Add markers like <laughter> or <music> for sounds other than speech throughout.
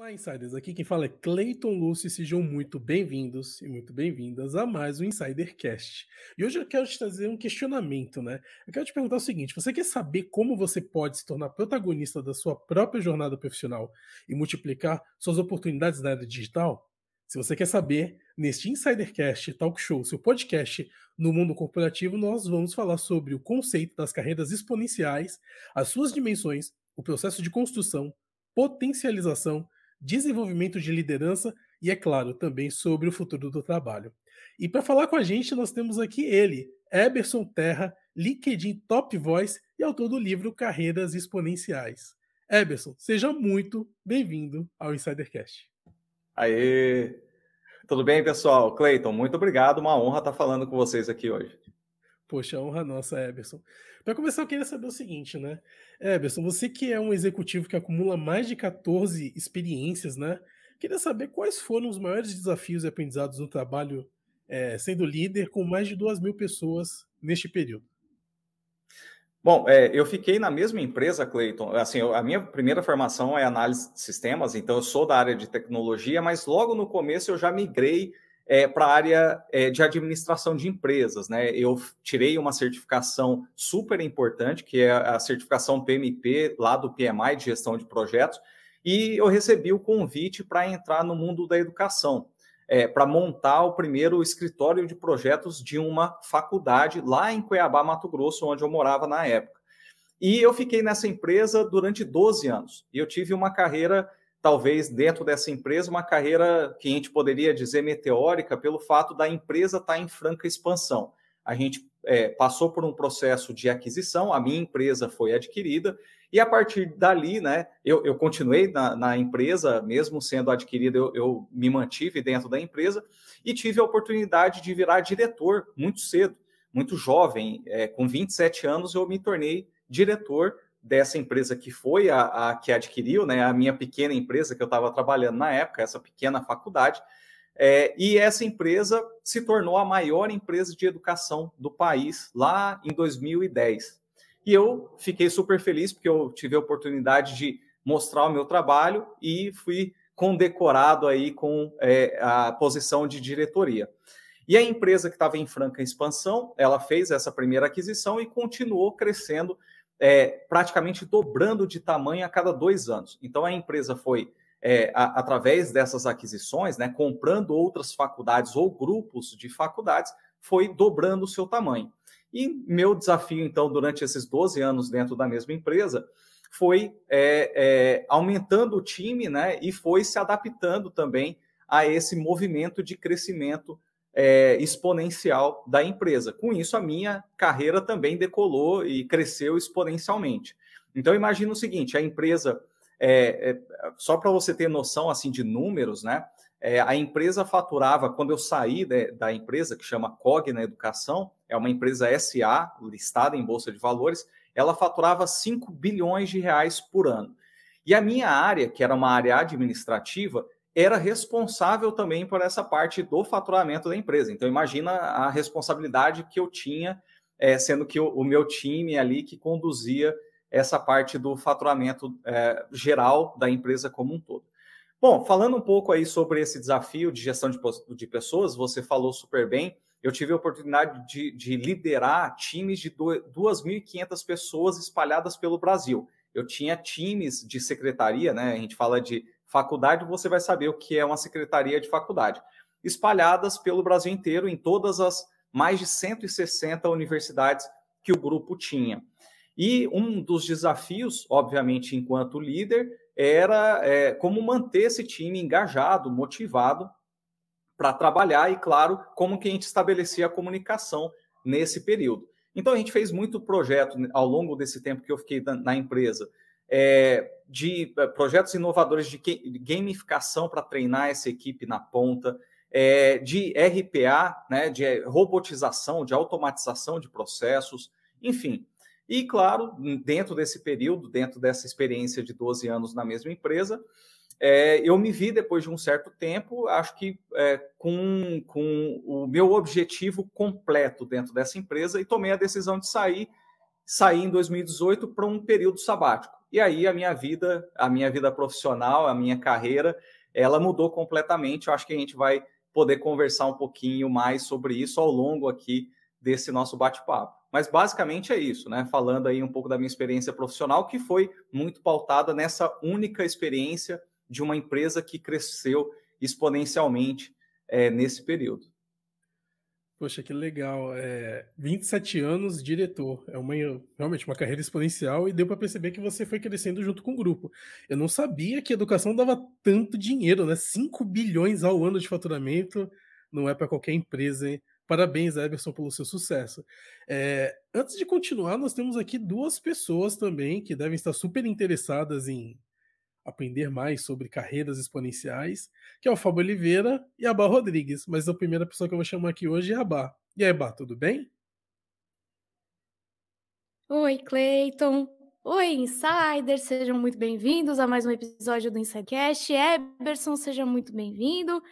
Olá, insiders! Aqui quem fala é Clayton Lúcio e sejam muito bem-vindos e muito bem-vindas a mais um Insidercast. E hoje eu quero te trazer um questionamento, né? Eu quero te perguntar o seguinte: você quer saber como você pode se tornar protagonista da sua própria jornada profissional e multiplicar suas oportunidades na área digital? Se você quer saber, neste Insidercast Talk Show, seu podcast no mundo corporativo, nós vamos falar sobre o conceito das carreiras exponenciais, as suas dimensões, o processo de construção, potencialização desenvolvimento de liderança e, é claro, também sobre o futuro do trabalho. E para falar com a gente, nós temos aqui ele, Eberson Terra, LinkedIn Top Voice e autor do livro Carreiras Exponenciais. Eberson, seja muito bem-vindo ao Insidercast. Aê! Tudo bem, pessoal? Cleiton, muito obrigado, uma honra estar falando com vocês aqui hoje. Poxa, honra nossa, Eberson. Para começar, eu queria saber o seguinte, né? Eberson, você que é um executivo que acumula mais de 14 experiências, né? Queria saber quais foram os maiores desafios e aprendizados no trabalho é, sendo líder com mais de 2 mil pessoas neste período. Bom, é, eu fiquei na mesma empresa, Clayton. Assim, eu, a minha primeira formação é análise de sistemas, então eu sou da área de tecnologia, mas logo no começo eu já migrei é, para a área é, de administração de empresas. Né? Eu tirei uma certificação super importante, que é a certificação PMP, lá do PMI, de gestão de projetos, e eu recebi o convite para entrar no mundo da educação, é, para montar o primeiro escritório de projetos de uma faculdade lá em Cuiabá, Mato Grosso, onde eu morava na época. E eu fiquei nessa empresa durante 12 anos, e eu tive uma carreira talvez dentro dessa empresa uma carreira que a gente poderia dizer meteórica pelo fato da empresa estar tá em franca expansão. A gente é, passou por um processo de aquisição, a minha empresa foi adquirida e a partir dali, né, eu, eu continuei na, na, empresa, mesmo sendo adquirida, eu, eu me mantive dentro da empresa e tive a oportunidade de virar diretor muito cedo, muito jovem, é, com 27 anos eu me tornei diretor dessa empresa que foi a, a que adquiriu, né, a minha pequena empresa que eu estava trabalhando na época, essa pequena faculdade, é, e essa empresa se tornou a maior empresa de educação do país lá em 2010. E eu fiquei super feliz porque eu tive a oportunidade de mostrar o meu trabalho e fui condecorado aí com é, a posição de diretoria. E a empresa que estava em franca expansão, ela fez essa primeira aquisição e continuou crescendo é, praticamente dobrando de tamanho a cada dois anos. Então a empresa foi é, a, através dessas aquisições, né, comprando outras faculdades ou grupos de faculdades, foi dobrando o seu tamanho. E meu desafio, então, durante esses 12 anos dentro da mesma empresa, foi é, é, aumentando o time né, e foi se adaptando também a esse movimento de crescimento é, exponencial da empresa. Com isso, a minha carreira também decolou e cresceu exponencialmente. Então, imagina o seguinte: a empresa, é, é, só para você ter noção assim de números, né? É, a empresa faturava, quando eu saí né, da empresa, que chama Cogna Educação, é uma empresa SA, listada em Bolsa de Valores, ela faturava 5 bilhões de reais por ano. E a minha área, que era uma área administrativa, era responsável também por essa parte do faturamento da empresa. Então, imagina a responsabilidade que eu tinha, é, sendo que o, o, meu time ali que conduzia essa parte do faturamento é, geral da empresa como um todo. Bom, falando um pouco aí sobre esse desafio de gestão de, de pessoas, você falou super bem. Eu tive a oportunidade de, de liderar times de 2.500 pessoas espalhadas pelo Brasil. Eu tinha times de secretaria, né? A gente fala de faculdade, você vai saber o que é uma secretaria de faculdade, espalhadas pelo Brasil inteiro, em todas as mais de 160 universidades que o grupo tinha. E um dos desafios, obviamente, enquanto líder, era é, como manter esse time engajado, motivado para trabalhar e, claro, como que a gente estabelecia a comunicação nesse período. Então, a gente fez muito projeto ao longo desse tempo que eu fiquei na, empresa, é, de eh, projetos inovadores de gamificação para treinar essa equipe na ponta, é, de RPA, né, de eh, robotização, de automatização de processos, enfim. E, claro, dentro desse período, dentro dessa experiência de 12 anos na mesma empresa, é, eu me vi depois de um certo tempo, acho que é, com, com o meu objetivo completo dentro dessa empresa e tomei a decisão de sair, sair em 2018 para um período sabático. E aí a minha vida, a minha vida profissional, a minha carreira, ela mudou completamente. Eu acho que a gente vai poder conversar um pouquinho mais sobre isso ao longo aqui desse nosso bate-papo. Mas basicamente é isso, né? Falando aí um pouco da minha experiência profissional, que foi muito pautada nessa única experiência de uma empresa que cresceu exponencialmente é, nesse período. Poxa, que legal. É, 27 anos, diretor. É uma, realmente uma carreira exponencial e deu para perceber que você foi crescendo junto com o grupo. Eu não sabia que educação dava tanto dinheiro, né? 5 bilhões ao ano de faturamento não é para qualquer empresa, hein? Parabéns, Everson, pelo seu sucesso. É, antes de continuar, nós temos aqui duas pessoas também que devem estar super interessadas em aprender mais sobre carreiras exponenciais, que é o Fábio Oliveira e a Bá Rodrigues. Mas a primeira pessoa que eu vou chamar aqui hoje é a Bá. E aí, Bá, tudo bem? Oi, Cleiton. Oi, Insiders, sejam muito bem-vindos a mais um episódio do Insidecast. Eberson, seja muito bem-vindo.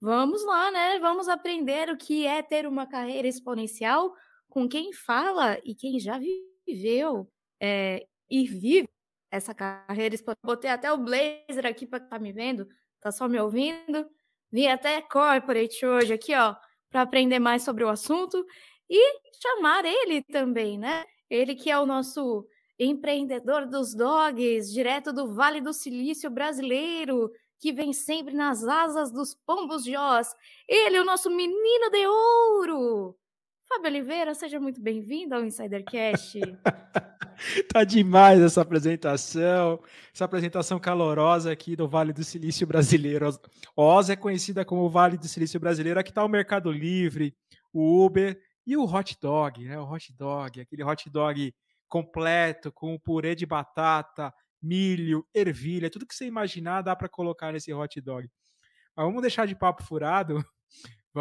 Vamos lá, né? Vamos aprender o que é ter uma carreira exponencial com quem fala e quem já viveu é, e vive essa carreira Botei até o blazer aqui para que tá me vendo, tá só me ouvindo. Vim até corporate hoje aqui, ó, para aprender mais sobre o assunto e chamar ele também, né? Ele que é o nosso empreendedor dos dogs, direto do Vale do Silício brasileiro, que vem sempre nas asas dos pombos de Oz. Ele é o nosso menino de ouro. Fábio Oliveira, seja muito bem-vindo ao Insidercast. <laughs> tá demais essa apresentação, essa apresentação calorosa aqui do Vale do Silício Brasileiro. Oz é conhecida como Vale do Silício Brasileiro. Aqui está o Mercado Livre, o Uber e o hot dog, né? O hot dog, aquele hot dog completo com purê de batata, milho, ervilha, tudo que você imaginar dá para colocar nesse hot dog. Mas vamos deixar de papo furado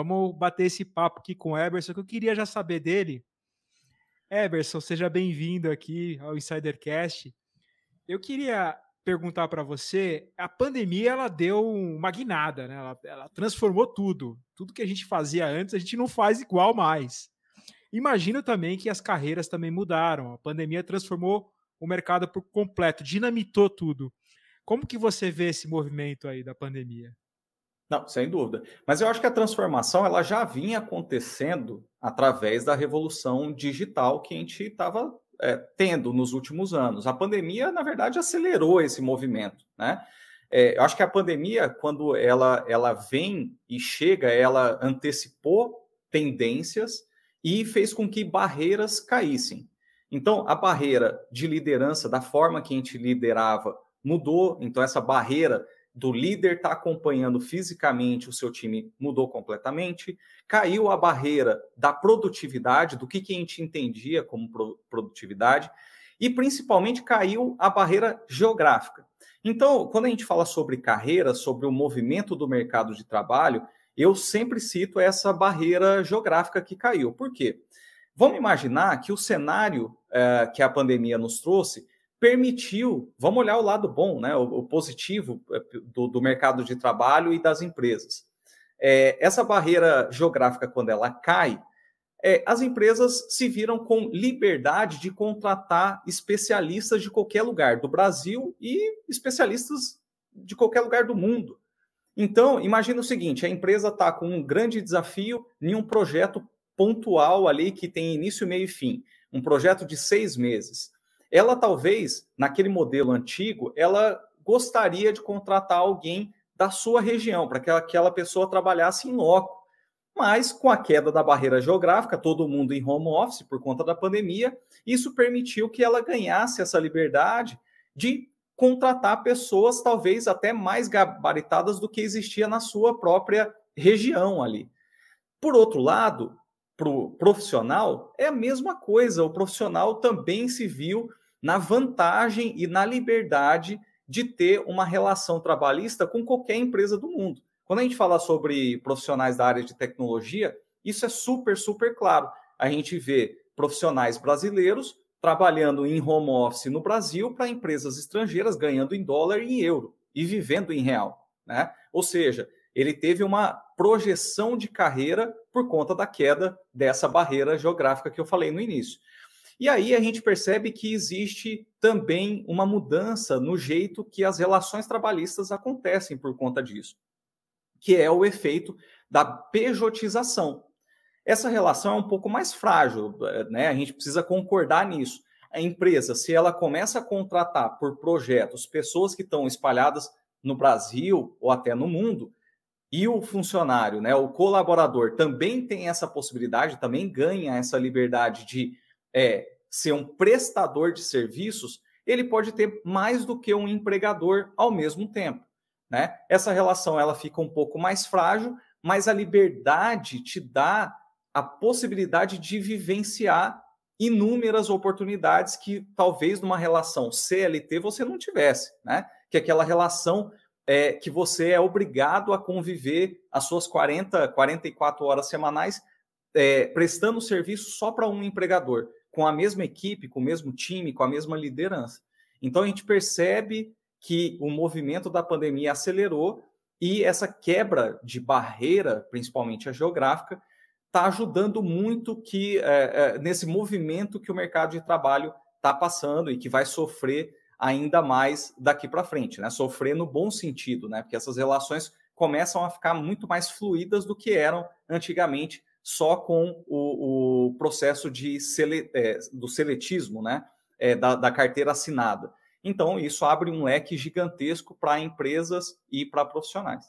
Vamos bater esse papo aqui com o Eberson, que eu queria já saber dele. Eberson, seja bem-vindo aqui ao Insidercast. Eu queria perguntar para você, a pandemia ela deu uma guinada, né? Ela, ela, transformou tudo. Tudo que a gente fazia antes, a gente não faz igual mais. Imagino também que as carreiras também mudaram. A pandemia transformou o mercado por completo, dinamitou tudo. Como que você vê esse movimento aí da pandemia? Não, sem dúvida. Mas eu acho que a transformação ela já vinha acontecendo através da revolução digital que a gente estava é, tendo nos últimos anos. A pandemia, na verdade, acelerou esse movimento, né? É, eu acho que a pandemia, quando ela, ela vem e chega, ela antecipou tendências e fez com que barreiras caíssem. Então, a barreira de liderança, da forma que a gente liderava, mudou. Então, essa barreira do líder estar tá acompanhando fisicamente o seu time mudou completamente, caiu a barreira da produtividade, do que, que a gente entendia como pro produtividade, e principalmente caiu a barreira geográfica. Então, quando a gente fala sobre carreira, sobre o movimento do mercado de trabalho, eu sempre cito essa barreira geográfica que caiu. Por quê? Vamos imaginar que o cenário eh, que a pandemia nos trouxe permitiu, vamos olhar o lado bom, né, o, o positivo é, do, do, mercado de trabalho e das empresas. É, essa barreira geográfica, quando ela cai, é, as empresas se viram com liberdade de contratar especialistas de qualquer lugar do Brasil e especialistas de qualquer lugar do mundo. Então, imagina o seguinte: a empresa está com um grande desafio em um projeto pontual ali que tem início, meio e fim, um projeto de seis meses ela talvez, naquele modelo antigo, ela gostaria de contratar alguém da sua região, para que aquela pessoa trabalhasse em loco. Mas com a queda da barreira geográfica, todo mundo em home office por conta da pandemia, isso permitiu que ela ganhasse essa liberdade de contratar pessoas talvez até mais gabaritadas do que existia na sua própria região ali. Por outro lado, para o profissional, é a mesma coisa. O profissional também se viu na vantagem e na liberdade de ter uma relação trabalhista com qualquer empresa do mundo. Quando a gente fala sobre profissionais da área de tecnologia, isso é super, super claro. A gente vê profissionais brasileiros trabalhando em home office no Brasil para empresas estrangeiras ganhando em dólar e em euro e vivendo em real. Né? Ou seja, ele teve uma projeção de carreira por conta da queda dessa barreira geográfica que eu falei no início. E aí a gente percebe que existe também uma mudança no jeito que as relações trabalhistas acontecem por conta disso, que é o efeito da pejotização. Essa relação é um pouco mais frágil, eh, né? A gente precisa concordar nisso. A empresa, se ela começa a contratar por projetos pessoas que estão espalhadas no Brasil ou até no mundo, e o funcionário, né, o colaborador, também tem essa possibilidade, também ganha essa liberdade de é, ser um prestador de serviços, ele pode ter mais do que um empregador ao mesmo tempo. Né? Essa relação ela fica um pouco mais frágil, mas a liberdade te dá a possibilidade de vivenciar inúmeras oportunidades que talvez numa relação CLT você não tivesse, né? Que aquela relação é, que você é obrigado a conviver as suas 40, 44 horas semanais é, prestando serviço só para um empregador, com a mesma equipe, com o mesmo time, com a mesma liderança. Então a gente percebe que o movimento da pandemia acelerou e essa quebra de barreira, principalmente a geográfica, está ajudando muito que é, é, nesse movimento que o mercado de trabalho está passando e que vai sofrer ainda mais daqui para frente, né? Sofrer no bom sentido, né? Porque essas relações começam a ficar muito mais fluídas do que eram antigamente, só com o, o processo de sele, é, do seletismo, né? É, da, da carteira assinada. Então, isso abre um leque gigantesco para empresas e para profissionais.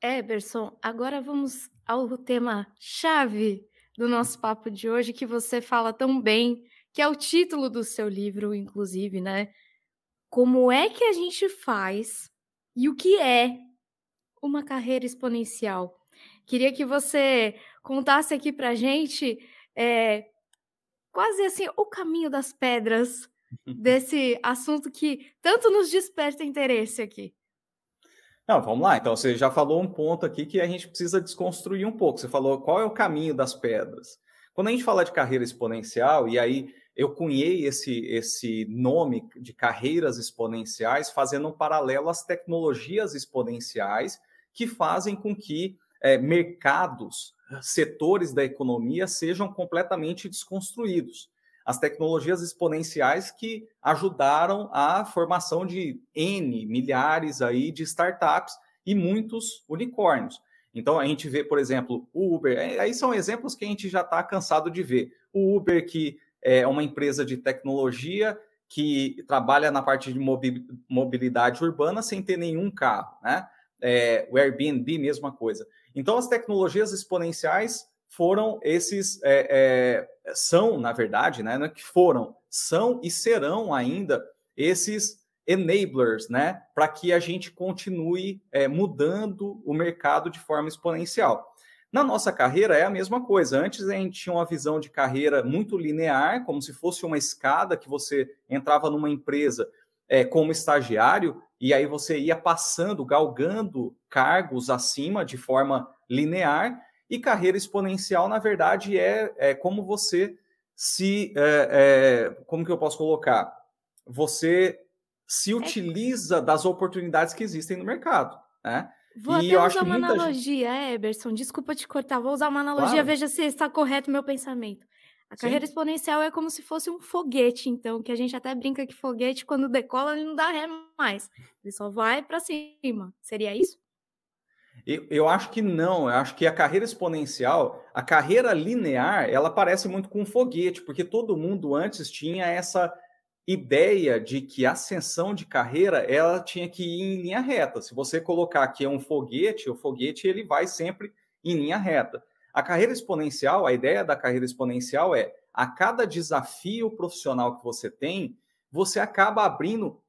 Eberson, agora vamos ao tema chave do nosso papo de hoje, que você fala tão bem que é o título do seu livro, inclusive, né? Como é que a gente faz e o que é uma carreira exponencial? Queria que você contasse aqui a gente é, quase assim o caminho das pedras <laughs> desse assunto que tanto nos desperta interesse aqui. Não, vamos lá. Então, você já falou um ponto aqui que a gente precisa desconstruir um pouco. Você falou qual é o caminho das pedras. Quando a gente fala de carreira exponencial, e aí eu cunhei esse, esse nome de carreiras exponenciais, fazendo um paralelo às tecnologias exponenciais que fazem com que é, mercados, setores da economia sejam completamente desconstruídos. As tecnologias exponenciais que ajudaram a formação de N milhares aí de startups e muitos unicórnios. Então a gente vê, por exemplo, o Uber. É, aí são exemplos que a gente já está cansado de ver. O Uber que é uma empresa de tecnologia que trabalha na parte de mobilidade urbana sem ter nenhum carro, né? É, o Airbnb, mesma coisa. Então, as tecnologias exponenciais foram esses, é, é, são, na verdade, né, né, que foram, são e serão ainda esses enablers, né, para que a gente continue é, mudando o mercado de forma exponencial. Na nossa carreira é a mesma coisa. Antes a gente tinha uma visão de carreira muito linear, como se fosse uma escada que você entrava numa empresa é, como estagiário e aí você ia passando, galgando cargos acima de forma linear. E carreira exponencial, na verdade, é, é como você se. É, é como que eu posso colocar? Você se é utiliza das oportunidades que existem no mercado. Né? Vou e até usar uma analogia, gente... Eberson. Desculpa te cortar. Vou usar uma analogia, claro. veja se está correto o meu pensamento. A carreira Sim. exponencial é como se fosse um foguete, então, que a gente até brinca que foguete, quando decola, ele não dá ré mais. Ele só vai para cima. Seria isso? Eu, eu acho que não. Eu acho que a carreira exponencial, a carreira linear, ela parece muito com um foguete, porque todo mundo antes tinha essa ideia de que ascensão de carreira ela tinha que ir em linha reta. Se você colocar que é um foguete, o foguete ele vai sempre em linha reta. A carreira exponencial, a ideia da carreira exponencial é a cada desafio profissional que você tem, você acaba abrindo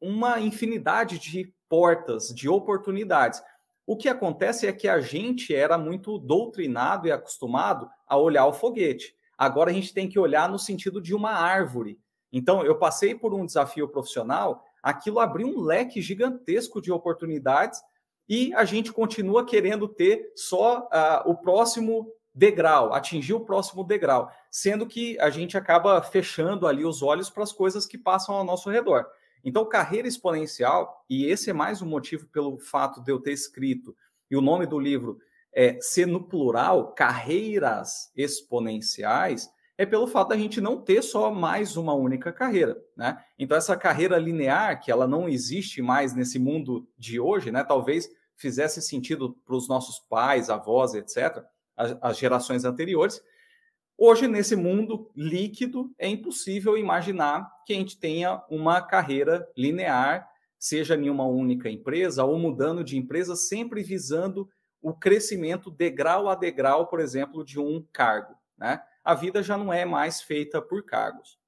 uma infinidade de portas, de oportunidades. O que acontece é que a gente era muito doutrinado e acostumado a olhar o foguete. Agora a gente tem que olhar no sentido de uma árvore então, eu passei por um desafio profissional, aquilo abriu um leque gigantesco de oportunidades e a gente continua querendo ter só uh, o próximo degrau, atingir o próximo degrau, sendo que a gente acaba fechando ali os olhos para as coisas que passam ao nosso redor. Então, carreira exponencial, e esse é mais um motivo pelo fato de eu ter escrito e o nome do livro é ser no plural, carreiras exponenciais, é pelo fato da gente não ter só mais uma única carreira, né? Então essa carreira linear que ela não existe mais nesse mundo de hoje, né? Talvez fizesse sentido para os nossos pais, avós, etc, as, as gerações anteriores. Hoje nesse mundo líquido é impossível imaginar que a gente tenha uma carreira linear, seja em uma única empresa ou mudando de empresa, sempre visando o crescimento degrau a degrau, por exemplo, de um cargo, né? a vida já não é mais feita por cargos.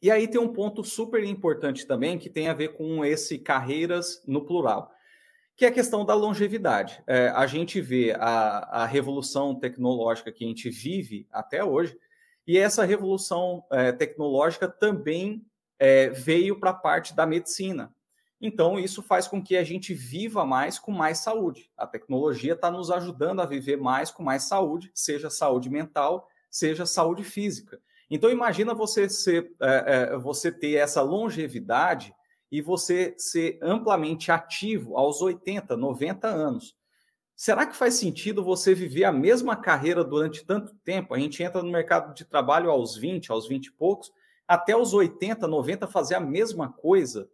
E aí tem um ponto super importante também que tem a ver com esse carreiras no plural, que é a questão da longevidade. É, a gente vê a, a, revolução tecnológica que a gente vive até hoje, e essa revolução é, tecnológica também é, veio para a parte da medicina. Então, isso faz com que a gente viva mais com mais saúde. A tecnologia está nos ajudando a viver mais com mais saúde, seja saúde mental, seja saúde física. Então imagina você ser, é, é, você ter essa longevidade e você ser amplamente ativo aos 80, 90 anos. Será que faz sentido você viver a mesma carreira durante tanto tempo? A gente entra no mercado de trabalho aos 20, aos 20 e poucos, até os 80, 90 fazer a mesma coisa.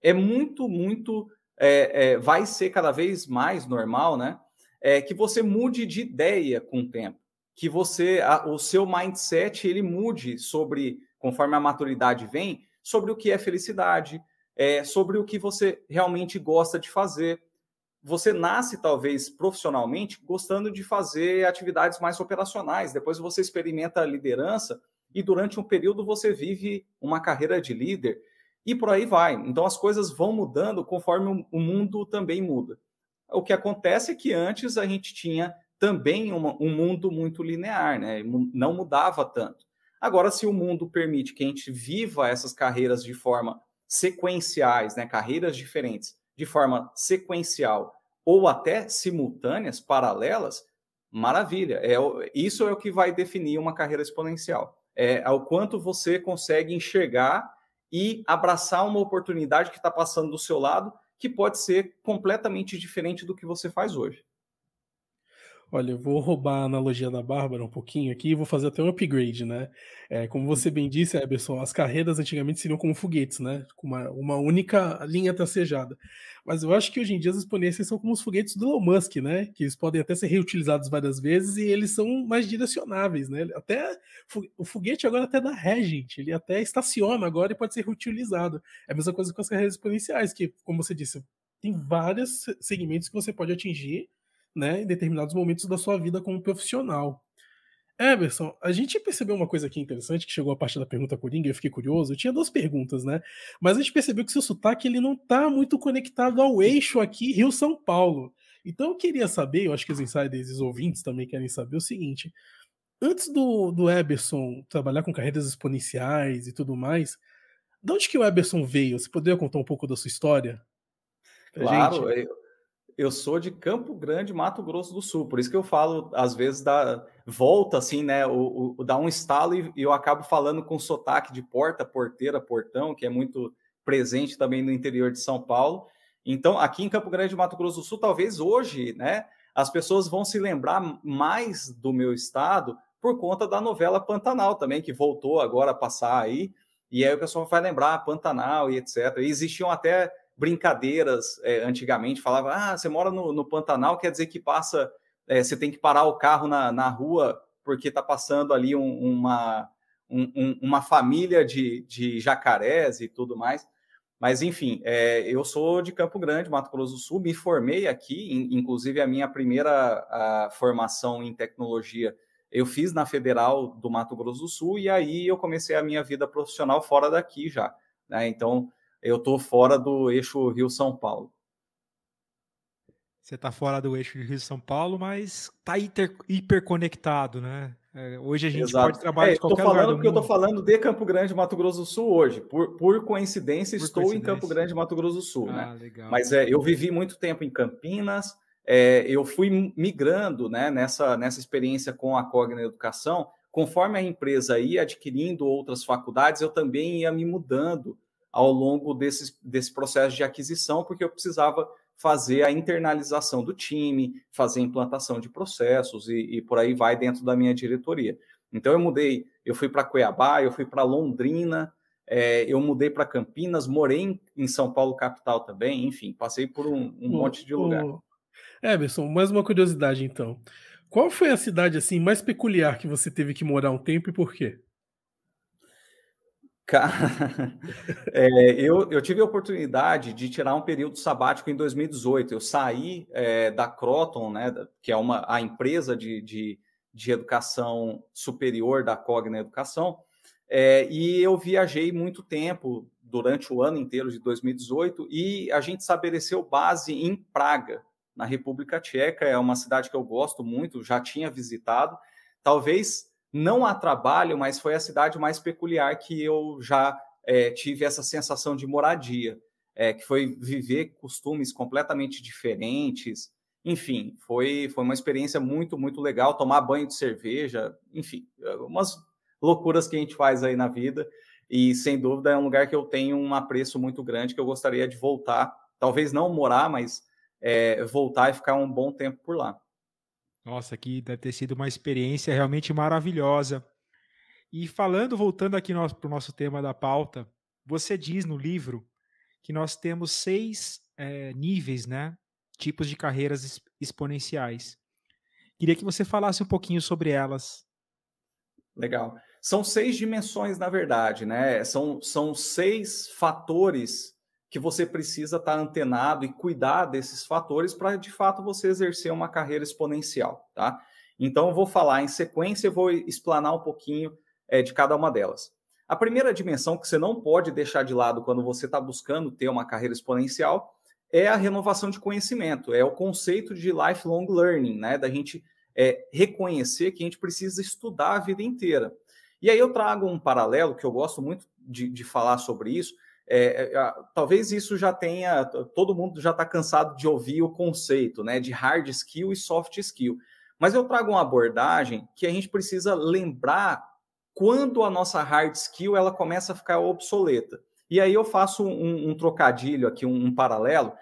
É muito, muito. É, é, vai ser cada vez mais normal, né? É, que você mude de ideia com o tempo que você, a, o seu mindset, ele mude sobre, conforme a maturidade vem, sobre o que é felicidade, é, sobre o que você realmente gosta de fazer. Você nasce, talvez, profissionalmente, gostando de fazer atividades mais operacionais. Depois você experimenta a liderança e durante um período você vive uma carreira de líder e por aí vai. Então as coisas vão mudando conforme o mundo também muda. O que acontece é que antes a gente tinha também uma, um mundo muito linear, né? Não mudava tanto. Agora, se o mundo permite que a gente viva essas carreiras de forma sequenciais, né? Carreiras diferentes, de forma sequencial ou até simultâneas, paralelas, maravilha. É, isso é o que vai definir uma carreira exponencial. É, é o quanto você consegue enxergar e abraçar uma oportunidade que está passando do seu lado, que pode ser completamente diferente do que você faz hoje. Olha, eu vou roubar a analogia da Bárbara um pouquinho aqui e vou fazer até um upgrade, né? É, como você bem uhum. disse, Eberson, as carreiras antigamente seriam como foguetes, né? Com uma, uma única linha tracejada. Mas eu acho que hoje em dia as exponências são como os foguetes do Elon Musk, né? Que eles podem até ser reutilizados várias vezes e eles são mais direcionáveis, né? Até o foguete agora até dá ré, gente. Ele até estaciona agora e pode ser reutilizado. É a mesma coisa com as carreiras exponenciais, que, como você disse, tem vários segmentos que você pode atingir né, em determinados momentos da sua vida como profissional. Emerson, a gente percebeu uma coisa aqui interessante que chegou a parte da pergunta Coringa, eu fiquei curioso. Eu tinha duas perguntas, né? Mas a gente percebeu que seu sotaque ele não está muito conectado ao eixo aqui Rio-São Paulo. Então eu queria saber, eu acho que os insiders e os ouvintes também querem saber o seguinte: antes do, do Eberson trabalhar com carreiras exponenciais e tudo mais, de onde que o Eberson veio? Você poderia contar um pouco da sua história? Claro, gente? Eu, eu sou de Campo Grande, Mato Grosso do Sul. Por isso que eu falo, às vezes, da volta, assim, né? O, o, dá um estalo e, eu acabo falando com sotaque de porta, porteira, portão, que é muito presente também no interior de São Paulo. Então, aqui em Campo Grande, Mato Grosso do Sul, talvez hoje, né? As pessoas vão se lembrar mais do meu estado por conta da novela Pantanal também, que voltou agora a passar aí. E aí o pessoal vai lembrar Pantanal e etc. E existiam até brincadeiras é, antigamente, falava, ah, você mora no, no Pantanal, quer dizer que passa, é, você tem que parar o carro na, na rua porque está passando ali um, uma, um, uma família de, de jacarés e tudo mais. Mas, enfim, é, eu sou de Campo Grande, Mato Grosso do Sul, me formei aqui, in, inclusive a minha primeira a formação em tecnologia eu fiz na Federal do Mato Grosso do Sul, e aí eu comecei a minha vida profissional fora daqui já. Né? Então, eu estou fora do eixo Rio-São Paulo. Você está fora do eixo Rio-São Paulo, mas está hiperconectado, né? É, hoje a gente Exato. pode trabalhar é, de qualquer falando lugar do Eu estou falando de Campo Grande, Mato Grosso do Sul hoje. Por, por coincidência, por estou coincidência. em Campo Grande, Mato Grosso do Sul. Ah, né? Legal. Mas é, eu vivi muito tempo em Campinas, é, eu fui migrando né, nessa, nessa experiência com a Cogna Educação. Conforme a empresa ia adquirindo outras faculdades, eu também ia me mudando ao longo desse, desse processo de aquisição, porque eu precisava fazer a internalização do time, fazer a implantação de processos e, e por aí vai dentro da minha diretoria. Então eu mudei, eu fui para Cuiabá, eu fui para Londrina, é, eu mudei para Campinas, morei em, em, São Paulo capital também, enfim, passei por um, um o, monte de lugar. O... Emerson, mais uma curiosidade então. Qual foi a cidade assim mais peculiar que você teve que morar um tempo e por quê? Cara, <laughs> é, eu, eu tive a oportunidade de tirar um período sabático em 2018. Eu saí é, da Croton, né, que é uma, a empresa de, de, de educação superior da Cogna Educação, é, e eu viajei muito tempo durante o ano inteiro de 2018 e a gente estabeleceu base em Praga, na República Tcheca. É uma cidade que eu gosto muito, já tinha visitado. Talvez não a trabalho, mas foi a cidade mais peculiar que eu já é, tive essa sensação de moradia, é, que foi viver costumes completamente diferentes. Enfim, foi, foi uma experiência muito, muito legal. Tomar banho de cerveja, enfim, umas loucuras que a gente faz aí na vida. E sem dúvida é um lugar que eu tenho um apreço muito grande, que eu gostaria de voltar. Talvez não morar, mas é, voltar e ficar um bom tempo por lá. Nossa, que deve ter sido uma experiência realmente maravilhosa. E falando, voltando aqui para o nosso tema da pauta, você diz no livro que nós temos seis é, níveis, né? Tipos de carreiras exponenciais. Queria que você falasse um pouquinho sobre elas. Legal. São seis dimensões, na verdade, né? São, são seis fatores que você precisa estar tá antenado e cuidar desses fatores para de fato você exercer uma carreira exponencial, tá? Então eu vou falar em sequência e vou explanar um pouquinho é, de cada uma delas. A primeira dimensão que você não pode deixar de lado quando você está buscando ter uma carreira exponencial é a renovação de conhecimento, é o conceito de lifelong learning, né? Da gente é, reconhecer que a gente precisa estudar a vida inteira. E aí eu trago um paralelo que eu gosto muito de, de falar sobre isso, é, é talvez isso já tenha, todo mundo já está cansado de ouvir o conceito né, de hard skill e soft skill. Mas eu trago uma abordagem que a gente precisa lembrar quando a nossa hard skill ela começa a ficar obsoleta. E aí eu faço um, um trocadilho aqui, um, um paralelo,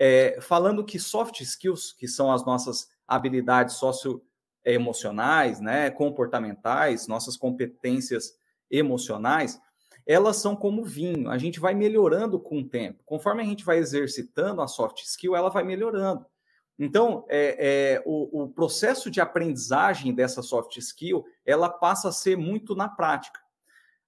é, falando que soft skills, que são as nossas habilidades socioemocionais, né, comportamentais, nossas competências emocionais, elas são como vinho, a gente vai melhorando com o tempo. Conforme a gente vai exercitando a soft skill, ela vai melhorando. Então, é, é, o, o, processo de aprendizagem dessa soft skill, ela passa a ser muito na prática.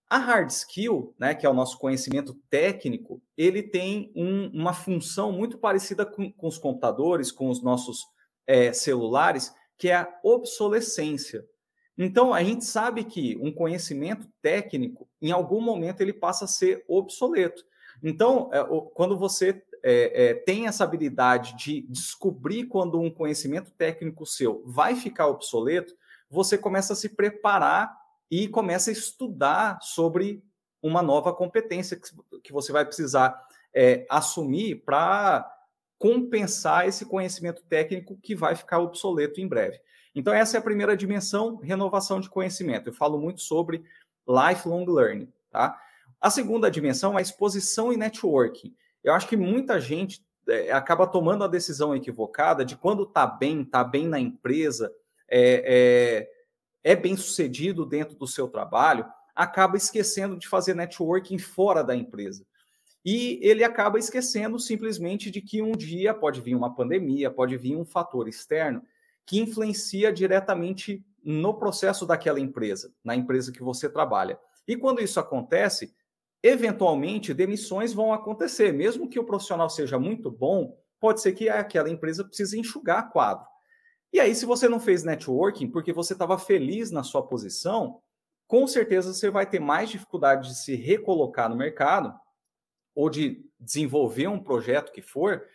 A hard skill, né, que é o nosso conhecimento técnico, ele tem um, uma função muito parecida com, com, os computadores, com os nossos é, celulares, que é a obsolescência. Então, a gente sabe que um conhecimento técnico, em algum momento, ele passa a ser obsoleto. Então, é, quando você é, é, tem essa habilidade de descobrir quando um conhecimento técnico seu vai ficar obsoleto, você começa a se preparar e começa a estudar sobre uma nova competência que, que você vai precisar é, assumir para compensar esse conhecimento técnico que vai ficar obsoleto em breve. Então, essa é a primeira dimensão, renovação de conhecimento. Eu falo muito sobre lifelong learning, tá? A segunda dimensão é a exposição e networking. Eu acho que muita gente é, acaba tomando a decisão equivocada de quando está bem, está bem na empresa, é, é, é bem sucedido dentro do seu trabalho, acaba esquecendo de fazer networking fora da empresa. E ele acaba esquecendo simplesmente de que um dia pode vir uma pandemia, pode vir um fator externo que influencia diretamente no processo daquela empresa, na empresa que você trabalha. E quando isso acontece, eventualmente demissões vão acontecer, mesmo que o profissional seja muito bom, pode ser que aquela empresa precise enxugar quadro. E aí, se você não fez networking porque você estava feliz na sua posição, com certeza você vai ter mais dificuldade de se recolocar no mercado ou de desenvolver um projeto que for,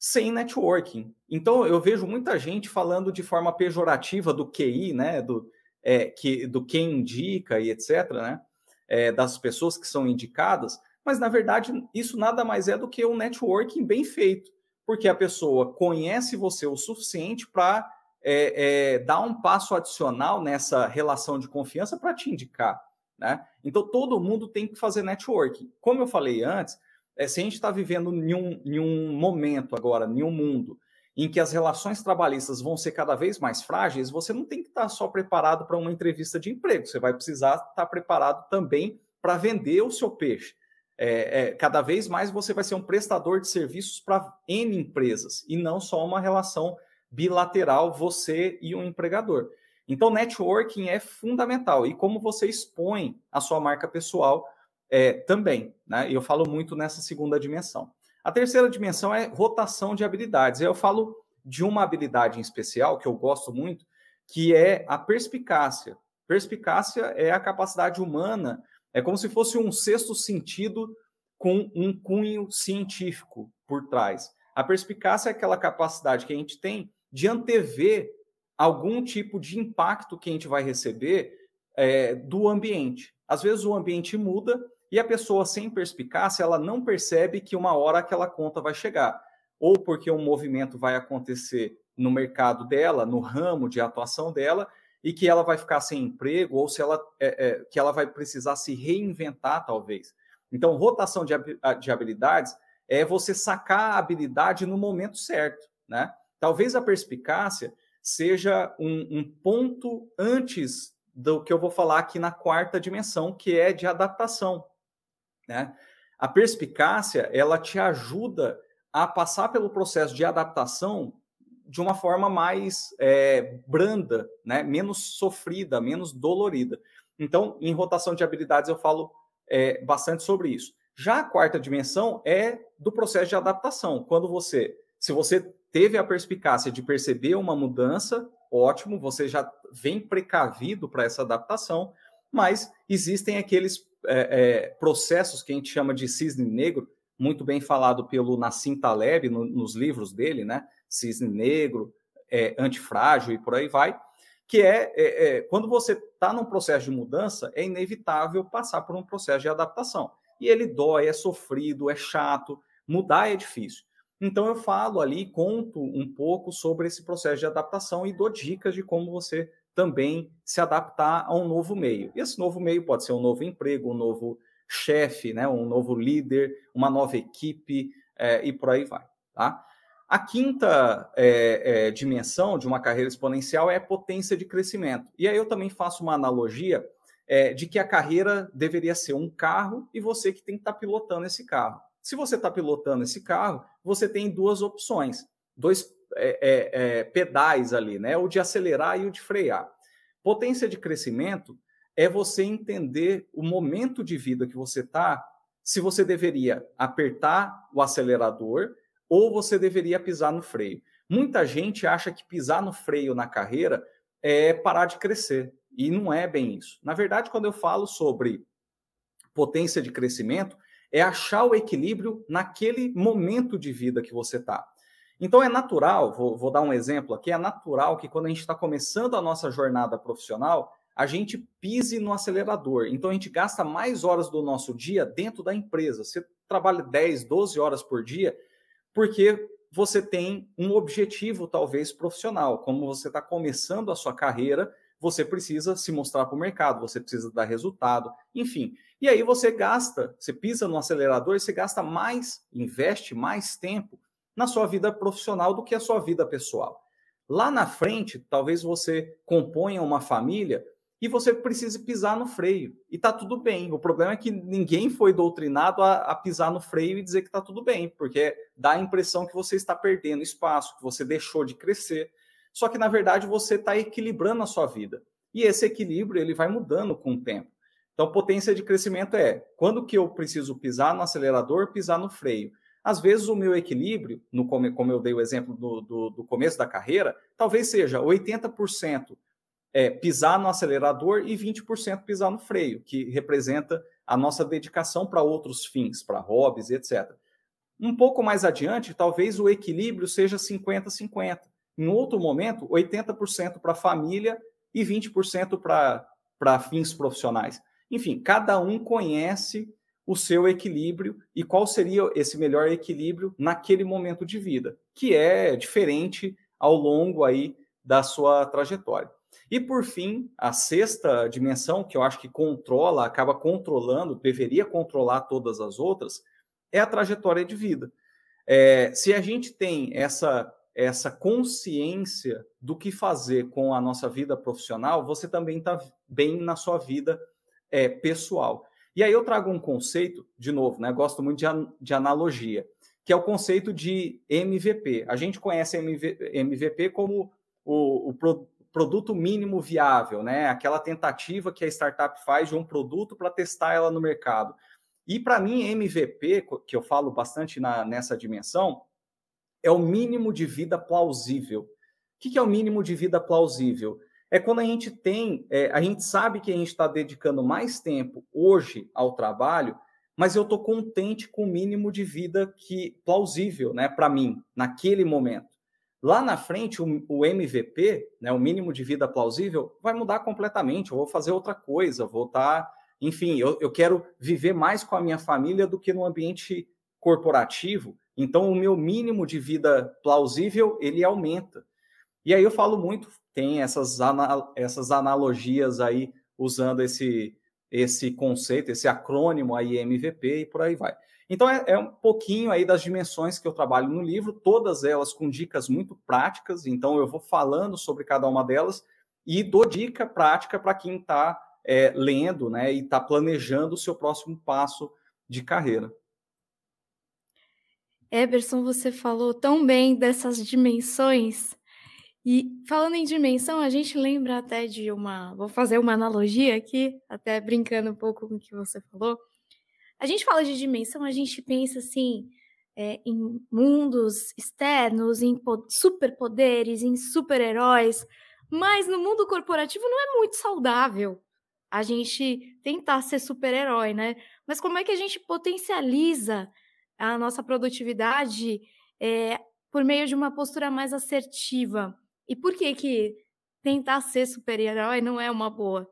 sem networking. Então eu vejo muita gente falando de forma pejorativa do QI, né? Do, é, que, do quem indica e etc., né? É, das pessoas que são indicadas, mas na verdade isso nada mais é do que um networking bem feito, porque a pessoa conhece você o suficiente para é, é, dar um passo adicional nessa relação de confiança para te indicar. Né? Então todo mundo tem que fazer networking. Como eu falei antes, é, se a gente está vivendo em um, em um momento agora, em um mundo, em que as relações trabalhistas vão ser cada vez mais frágeis, você não tem que estar tá só preparado para uma entrevista de emprego, você vai precisar estar tá preparado também para vender o seu peixe. É, é, cada vez mais você vai ser um prestador de serviços para N empresas e não só uma relação bilateral, você e o um empregador. Então, networking é fundamental e como você expõe a sua marca pessoal é, também. Né? Eu falo muito nessa segunda dimensão. A terceira dimensão é rotação de habilidades. Eu falo de uma habilidade em especial que eu gosto muito, que é a perspicácia. Perspicácia é a capacidade humana, é como se fosse um sexto sentido com um cunho científico por trás. A perspicácia é aquela capacidade que a gente tem de antever algum tipo de impacto que a gente vai receber é, do ambiente. Às vezes o ambiente muda e a pessoa sem perspicácia, ela não percebe que uma hora aquela conta vai chegar, ou porque um movimento vai acontecer no mercado dela, no ramo de atuação dela, e que ela vai ficar sem emprego, ou se ela, é, é, que ela vai precisar se reinventar, talvez. Então, rotação de, de habilidades é você sacar a habilidade no momento certo, né? Talvez a perspicácia seja um, um, ponto antes do que eu vou falar aqui na quarta dimensão, que é de adaptação. Né? A perspicácia ela te ajuda a passar pelo processo de adaptação de uma forma mais é, branda, né? menos sofrida, menos dolorida. Então, em rotação de habilidades, eu falo é, bastante sobre isso. Já a quarta dimensão é do processo de adaptação. Quando você, se você teve a perspicácia de perceber uma mudança, ótimo, você já vem precavido para essa adaptação, mas existem aqueles é, é, processos que a gente chama de cisne negro, muito bem falado pelo Nassim Taleb no, nos livros dele, né? Cisne negro, é, antifrágil e por aí vai, que é, é, é quando você está num processo de mudança, é inevitável passar por um processo de adaptação. E ele dói, é sofrido, é chato, mudar é difícil. Então eu falo ali, conto um pouco sobre esse processo de adaptação e dou dicas de como você também se adaptar a um novo meio. E esse novo meio pode ser um novo emprego, um novo chefe, né, um novo líder, uma nova equipe é, e por aí vai. Tá? A quinta é, é, dimensão de uma carreira exponencial é a potência de crescimento. E aí eu também faço uma analogia é, de que a carreira deveria ser um carro e você que tem que estar tá pilotando esse carro. Se você está pilotando esse carro, você tem duas opções, dois é, é, é, pedais ali, né? O de acelerar e o de frear. Potência de crescimento é você entender o momento de vida que você está, se você deveria apertar o acelerador ou você deveria pisar no freio. Muita gente acha que pisar no freio na carreira é parar de crescer, e não é bem isso. Na verdade, quando eu falo sobre potência de crescimento, é achar o equilíbrio naquele momento de vida que você está. Então é natural, vou, vou dar um exemplo aqui, é natural que quando a gente está começando a nossa jornada profissional, a gente pise no acelerador. Então a gente gasta mais horas do nosso dia dentro da empresa. Você trabalha 10, 12 horas por dia, porque você tem um objetivo, talvez, profissional. Como você está começando a sua carreira, você precisa se mostrar para o mercado, você precisa dar resultado, enfim. E aí você gasta, você pisa no acelerador, você gasta mais, investe mais tempo na sua vida profissional do que a sua vida pessoal. Lá na frente, talvez você componha uma família e você precise pisar no freio. E tá tudo bem. O problema é que ninguém foi doutrinado a, a pisar no freio e dizer que tá tudo bem, porque dá a impressão que você está perdendo espaço, que você deixou de crescer. Só que na verdade você está equilibrando a sua vida. E esse equilíbrio ele vai mudando com o tempo. Então, potência de crescimento é quando que eu preciso pisar no acelerador, pisar no freio. Às vezes, o meu equilíbrio, no, como eu dei o exemplo do, do, do começo da carreira, talvez seja 80% é, pisar no acelerador e 20% pisar no freio, que representa a nossa dedicação para outros fins, para hobbies, etc. Um pouco mais adiante, talvez o equilíbrio seja 50-50. Em outro momento, 80% para a família e 20% para fins profissionais. Enfim, cada um conhece o seu equilíbrio e qual seria esse melhor equilíbrio naquele momento de vida, que é diferente ao longo aí da sua trajetória. E por fim, a sexta dimensão, que eu acho que controla, acaba controlando, deveria controlar todas as outras, é a trajetória de vida. É, se a gente tem essa, essa consciência do que fazer com a nossa vida profissional, você também está bem na sua vida é, pessoal. E aí eu trago um conceito, de novo, né? Gosto muito de, an de analogia, que é o conceito de MVP. A gente conhece MV MVP como o, o pro produto mínimo viável, né? Aquela tentativa que a startup faz de um produto para testar ela no mercado. E para mim, MVP, que eu falo bastante na, nessa dimensão, é o mínimo de vida plausível. O que, que é o mínimo de vida plausível? é quando a gente tem, é, a gente sabe que a gente está dedicando mais tempo hoje ao trabalho, mas eu estou contente com o mínimo de vida que plausível, né, para mim naquele momento. Lá na frente, o, o MVP, né, o mínimo de vida plausível, vai mudar completamente. Eu vou fazer outra coisa, vou estar, tá, enfim, eu, eu quero viver mais com a minha família do que no ambiente corporativo. Então, o meu mínimo de vida plausível ele aumenta. E aí eu falo muito, tem essas, essas analogias aí usando esse, esse conceito, esse acrônimo aí MVP e por aí vai. Então é, é, um pouquinho aí das dimensões que eu trabalho no livro, todas elas com dicas muito práticas, então eu vou falando sobre cada uma delas e dou dica prática para quem está é, lendo né, e está planejando o seu próximo passo de carreira. Eberson, você falou tão bem dessas dimensões e falando em dimensão, a gente lembra até de uma. Vou fazer uma analogia aqui, até brincando um pouco com o que você falou. A gente fala de dimensão, a gente pensa assim é, em mundos externos, em superpoderes, em super-heróis, mas no mundo corporativo não é muito saudável a gente tentar ser super-herói, né? Mas como é que a gente potencializa a nossa produtividade é, por meio de uma postura mais assertiva? E por que que tentar ser super-herói não é uma boa?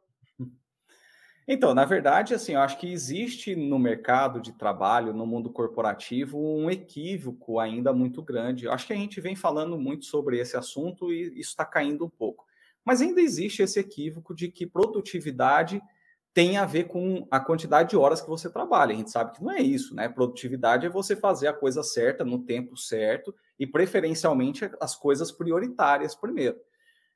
Então, na verdade, assim, eu acho que existe no mercado de trabalho, no mundo corporativo, um equívoco ainda muito grande. Eu acho que a gente vem falando muito sobre esse assunto e isso está caindo um pouco. Mas ainda existe esse equívoco de que produtividade tem a ver com a quantidade de horas que você trabalha. A gente sabe que não é isso, né? Produtividade é você fazer a coisa certa no tempo certo e preferencialmente as coisas prioritárias primeiro.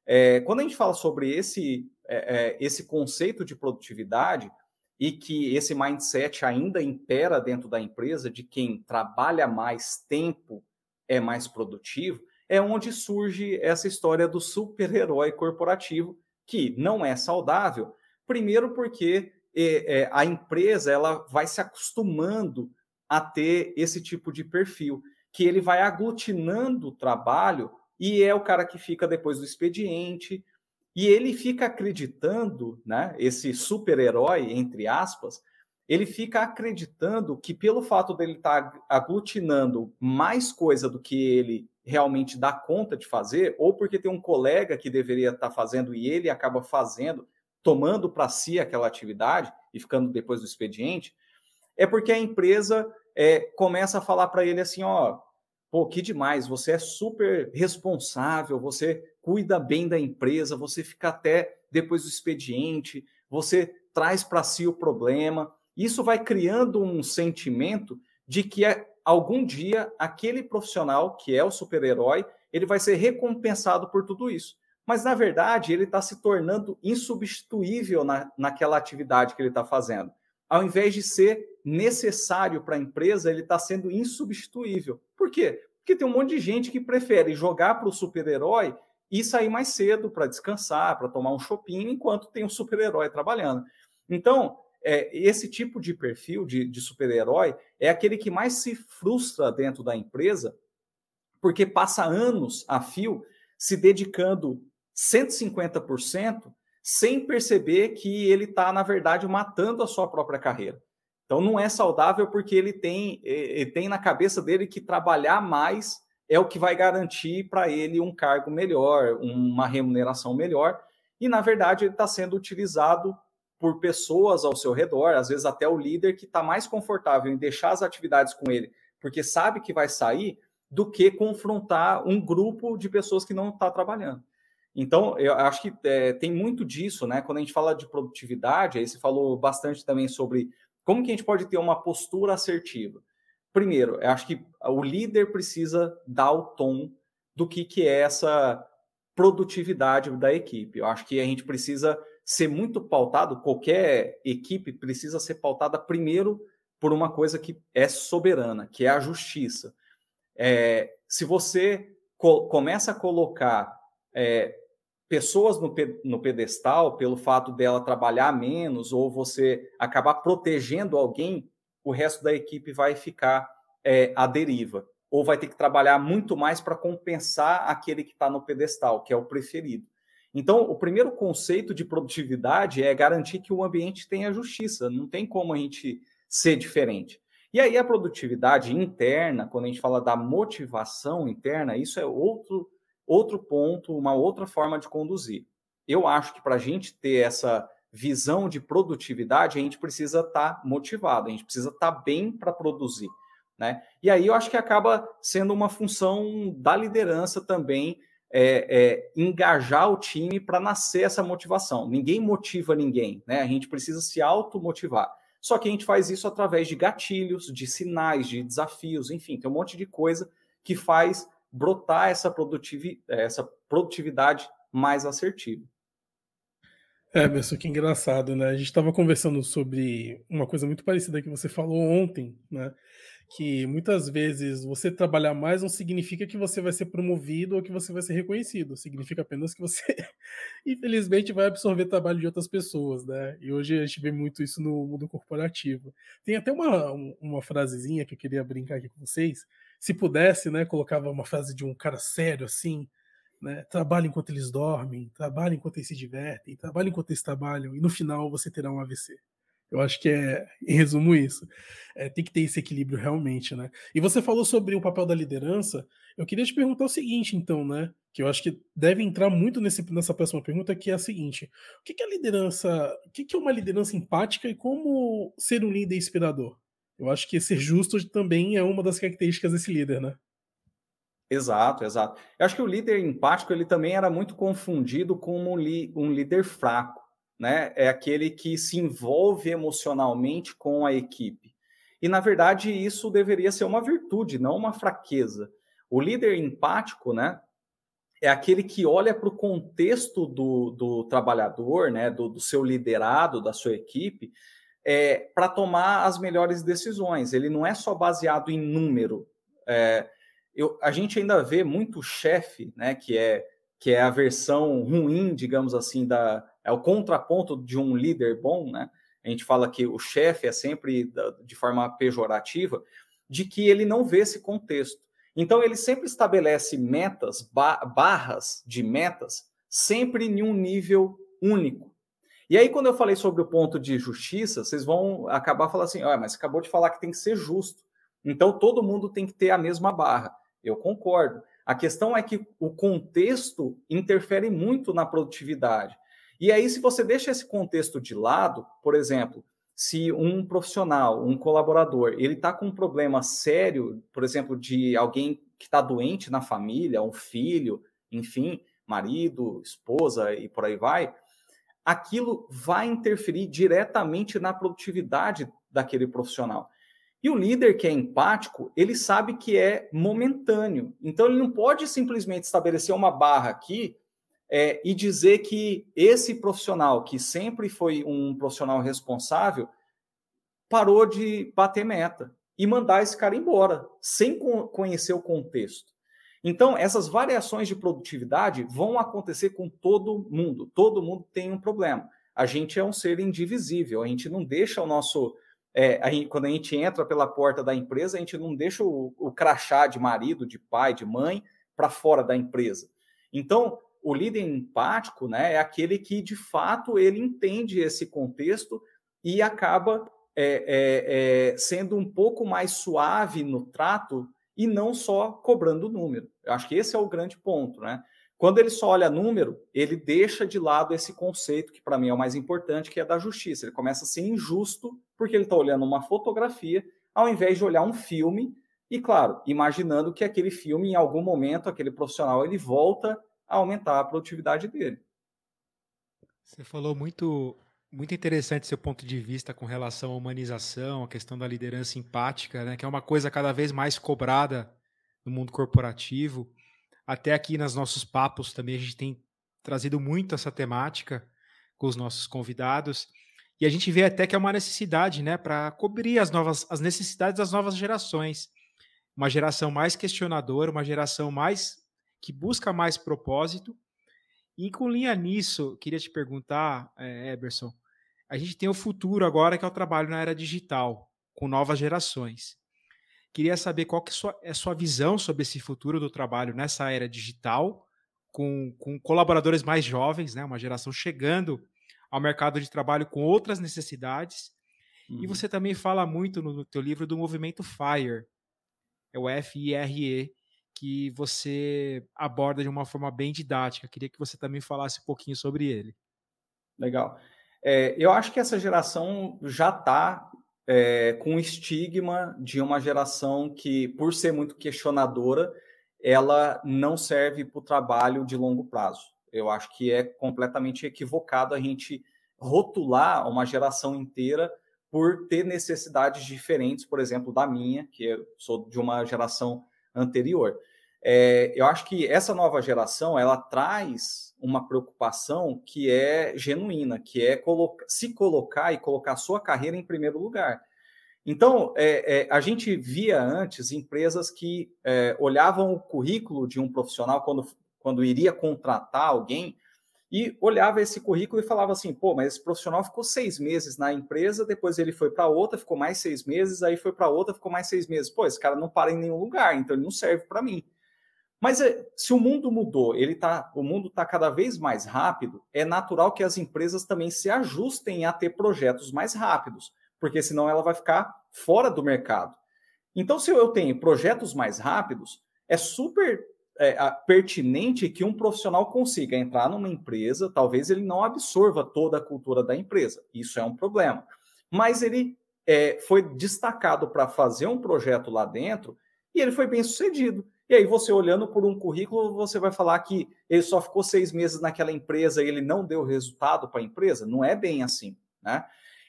É, quando a gente fala sobre esse, é, é esse conceito de produtividade e que esse mindset ainda impera dentro da empresa de quem trabalha mais tempo é mais produtivo, é onde surge essa história do super-herói corporativo, que não é saudável, Primeiro, porque é, é, a empresa ela vai se acostumando a ter esse tipo de perfil, que ele vai aglutinando o trabalho e é o cara que fica depois do expediente, e ele fica acreditando, né, esse super-herói, entre aspas, ele fica acreditando que pelo fato dele estar tá aglutinando mais coisa do que ele realmente dá conta de fazer, ou porque tem um colega que deveria estar tá fazendo e ele acaba fazendo, tomando para si aquela atividade e ficando depois do expediente, é porque a empresa é, começa a falar para ele assim, ó, pô, que demais, você é super responsável, você cuida bem da empresa, você fica até depois do expediente, você traz para si o problema. Isso vai criando um sentimento de que é, algum dia aquele profissional que é o super-herói, ele vai ser recompensado por tudo isso mas na verdade ele está se tornando insubstituível na, naquela atividade que ele está fazendo. Ao invés de ser necessário para a empresa, ele está sendo insubstituível. Por quê? Porque tem um monte de gente que prefere jogar para o super-herói e sair mais cedo para descansar, para tomar um shopping, enquanto tem um super-herói trabalhando. Então, é, esse tipo de perfil de, de super-herói é aquele que mais se frustra dentro da empresa, porque passa anos a fio se dedicando 150% sem perceber que ele está, na verdade, matando a sua própria carreira. Então não é saudável porque ele tem, ele tem na cabeça dele que trabalhar mais é o que vai garantir para ele um cargo melhor, uma remuneração melhor. E, na verdade, ele está sendo utilizado por pessoas ao seu redor, às vezes até o líder que está mais confortável em deixar as atividades com ele, porque sabe que vai sair, do que confrontar um grupo de pessoas que não está trabalhando. Então, eu acho que é, tem muito disso, né? Quando a gente fala de produtividade, aí você falou bastante também sobre como que a gente pode ter uma postura assertiva. Primeiro, eu acho que o líder precisa dar o tom do que, que é essa produtividade da equipe. Eu acho que a gente precisa ser muito pautado, qualquer equipe precisa ser pautada primeiro por uma coisa que é soberana, que é a justiça. É, se você co começa a colocar é, pessoas no, no pedestal pelo fato dela trabalhar menos ou você acabar protegendo alguém, o resto da equipe vai ficar é, à deriva ou vai ter que trabalhar muito mais para compensar aquele que está no pedestal, que é o preferido. Então, o primeiro conceito de produtividade é garantir que o ambiente tenha justiça, não tem como a gente ser diferente. E aí, a produtividade interna, quando a gente fala da motivação interna, isso é outro outro ponto, uma outra forma de conduzir. Eu acho que para a gente ter essa visão de produtividade, a gente precisa estar tá motivado, a gente precisa estar tá bem para produzir. Né? E aí eu acho que acaba sendo uma função da liderança também é, é, engajar o time para nascer essa motivação. Ninguém motiva ninguém, né? A gente precisa se automotivar. Só que a gente faz isso através de gatilhos, de sinais, de desafios, enfim, tem um monte de coisa que faz brotar essa, produtivi eh, essa produtividade mais assertiva. É, Besson, que engraçado, né? A gente estava conversando sobre uma coisa muito parecida que você falou ontem, né? Que muitas vezes você trabalhar mais não significa que você vai ser promovido ou que você vai ser reconhecido. Significa apenas que você, <laughs> infelizmente, vai absorver trabalho de outras pessoas, né? E hoje a gente vê muito isso no mundo corporativo. Tem até uma, uma frasezinha que eu queria brincar aqui com vocês, se pudesse, né, colocava uma frase de um cara sério assim, né? Trabalha enquanto eles dormem, trabalha enquanto eles se divertem, trabalha enquanto eles trabalham e no final você terá um AVC. Eu acho que é, em resumo, isso. É, tem que ter esse equilíbrio realmente, né? E você falou sobre o papel da liderança. Eu queria te perguntar o seguinte, então, né? Que eu acho que deve entrar muito nesse, nessa próxima pergunta, que é a seguinte: o que, que é liderança? O que, que é uma liderança empática e como ser um líder inspirador? Eu acho que ser justo também é uma das características desse líder, né? Exato, exato. Eu acho que o líder empático ele também era muito confundido como um, li, um líder fraco, né? É aquele que se envolve emocionalmente com a equipe. E na verdade isso deveria ser uma virtude, não uma fraqueza. O líder empático, né? É aquele que olha para o contexto do, do trabalhador, né? Do, do seu liderado, da sua equipe é, para tomar as melhores decisões. Ele não é só baseado em número. É, eu, a gente ainda vê muito chefe, né, que é que é a versão ruim, digamos assim, da é o contraponto de um líder bom, né? A gente fala que o chefe é sempre da, de forma pejorativa, de que ele não vê esse contexto. Então ele sempre estabelece metas, ba barras de metas, sempre em um nível único. E aí, quando eu falei sobre o ponto de justiça, vocês vão acabar falando assim: ah, mas acabou de falar que tem que ser justo. Então, todo mundo tem que ter a mesma barra. Eu concordo. A questão é que o contexto interfere muito na produtividade. E aí, se você deixa esse contexto de lado, por exemplo, se um profissional, um colaborador, ele está com um problema sério, por exemplo, de alguém que está doente na família, um filho, enfim, marido, esposa e por aí vai, aquilo vai interferir diretamente na produtividade daquele profissional. E o líder que é empático, ele sabe que é momentâneo. Então, ele não pode simplesmente estabelecer uma barra aqui é, e dizer que esse profissional, que sempre foi um profissional responsável, parou de bater meta e mandar esse cara embora, sem conhecer o contexto. Então, essas variações de produtividade vão acontecer com todo mundo. Todo mundo tem um problema. A gente é um ser indivisível, a gente não deixa o nosso. É, a gente, quando a gente entra pela porta da empresa, a gente não deixa o, o crachá de marido, de pai, de mãe para fora da empresa. Então, o líder empático né, é aquele que, de fato, ele entende esse contexto e acaba é, é, é sendo um pouco mais suave no trato e não só cobrando o número. Eu acho que esse é o grande ponto, né? Quando ele só olha número, ele deixa de lado esse conceito que para mim é o mais importante, que é da justiça. Ele começa a ser injusto porque ele está olhando uma fotografia ao invés de olhar um filme e, claro, imaginando que aquele filme, em algum momento, aquele profissional ele volta a aumentar a produtividade dele. Você falou muito muito interessante seu ponto de vista com relação à humanização, a questão da liderança empática, né, que é uma coisa cada vez mais cobrada no mundo corporativo. Até aqui nos nossos papos também a gente tem trazido muito essa temática com os nossos convidados. E a gente vê até que é uma necessidade, né, para cobrir as novas as necessidades das novas gerações. Uma geração mais questionadora, uma geração mais que busca mais propósito. E com linha nisso, queria te perguntar, eh, Eberson, a gente tem o futuro agora, que é o trabalho na era digital, com novas gerações. Queria saber qual que é a sua, é sua visão sobre esse futuro do trabalho nessa era digital, com, com colaboradores mais jovens, né, uma geração chegando ao mercado de trabalho com outras necessidades. Uhum. E você também fala muito no, no teu livro do movimento FIRE, é o F-I-R-E, que você aborda de uma forma bem didática. Queria que você também falasse um pouquinho sobre ele. Legal. É, eu acho que essa geração já está é, com o estigma de uma geração que, por ser muito questionadora, ela não serve para o trabalho de longo prazo. Eu acho que é completamente equivocado a gente rotular uma geração inteira por ter necessidades diferentes, por exemplo, da minha, que eu sou de uma geração anterior. É, eu acho que essa nova geração ela traz uma preocupação que é genuína, que é se colocar e colocar sua carreira em primeiro lugar. Então, é, é, a gente via antes empresas que é, olhavam o currículo de um profissional quando, quando iria contratar alguém e olhava esse currículo e falava assim: pô, mas esse profissional ficou seis meses na empresa, depois ele foi para outra, ficou mais seis meses, aí foi para outra, ficou mais seis meses. Pô, esse cara não para em nenhum lugar, então ele não serve para mim. Mas eh, se o mundo mudou, ele tá, o mundo está cada vez mais rápido, é natural que as empresas também se ajustem a ter projetos mais rápidos, porque senão ela vai ficar fora do mercado. Então, se eu tenho projetos mais rápidos, é super é, pertinente que um profissional consiga entrar numa empresa, talvez ele não absorva toda a cultura da empresa, isso é um problema. Mas ele é, foi destacado para fazer um projeto lá dentro e ele foi bem sucedido e aí, você olhando por um currículo, você vai falar que ele só ficou seis meses naquela empresa e ele não deu resultado para a empresa? Não é bem assim, né?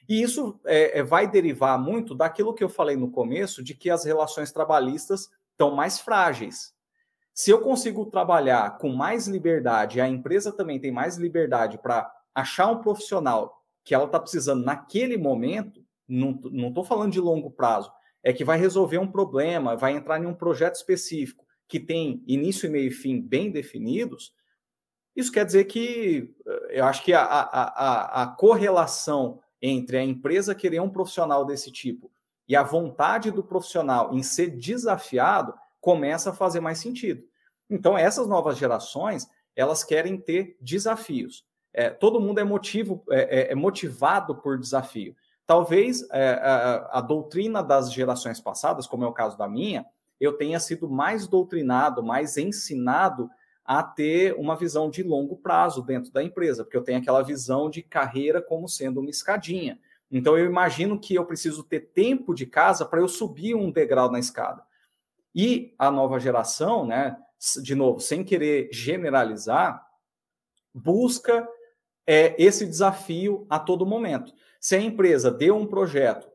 E isso é, é, vai derivar muito daquilo que eu falei no começo, de que as relações trabalhistas estão mais frágeis. Se eu consigo trabalhar com mais liberdade, a empresa também tem mais liberdade para achar um profissional que ela está precisando naquele momento, não estou falando de longo prazo, é que vai resolver um problema, vai entrar em um projeto específico que tem início e meio e fim bem definidos, isso quer dizer que eh, eu acho que a, a, a, correlação entre a empresa querer um profissional desse tipo e a vontade do profissional em ser desafiado começa a fazer mais sentido. Então, essas novas gerações, elas querem ter desafios. É, todo mundo é, motivo, é, é, é motivado por desafio. Talvez a, é, é, a doutrina das gerações passadas, como é o caso da minha, eu tenha sido mais doutrinado, mais ensinado a ter uma visão de longo prazo dentro da empresa, porque eu tenho aquela visão de carreira como sendo uma escadinha. Então eu imagino que eu preciso ter tempo de casa para eu subir um degrau na escada. E a nova geração, né, de novo, sem querer generalizar, busca é, esse desafio a todo momento. Se a empresa deu um projeto,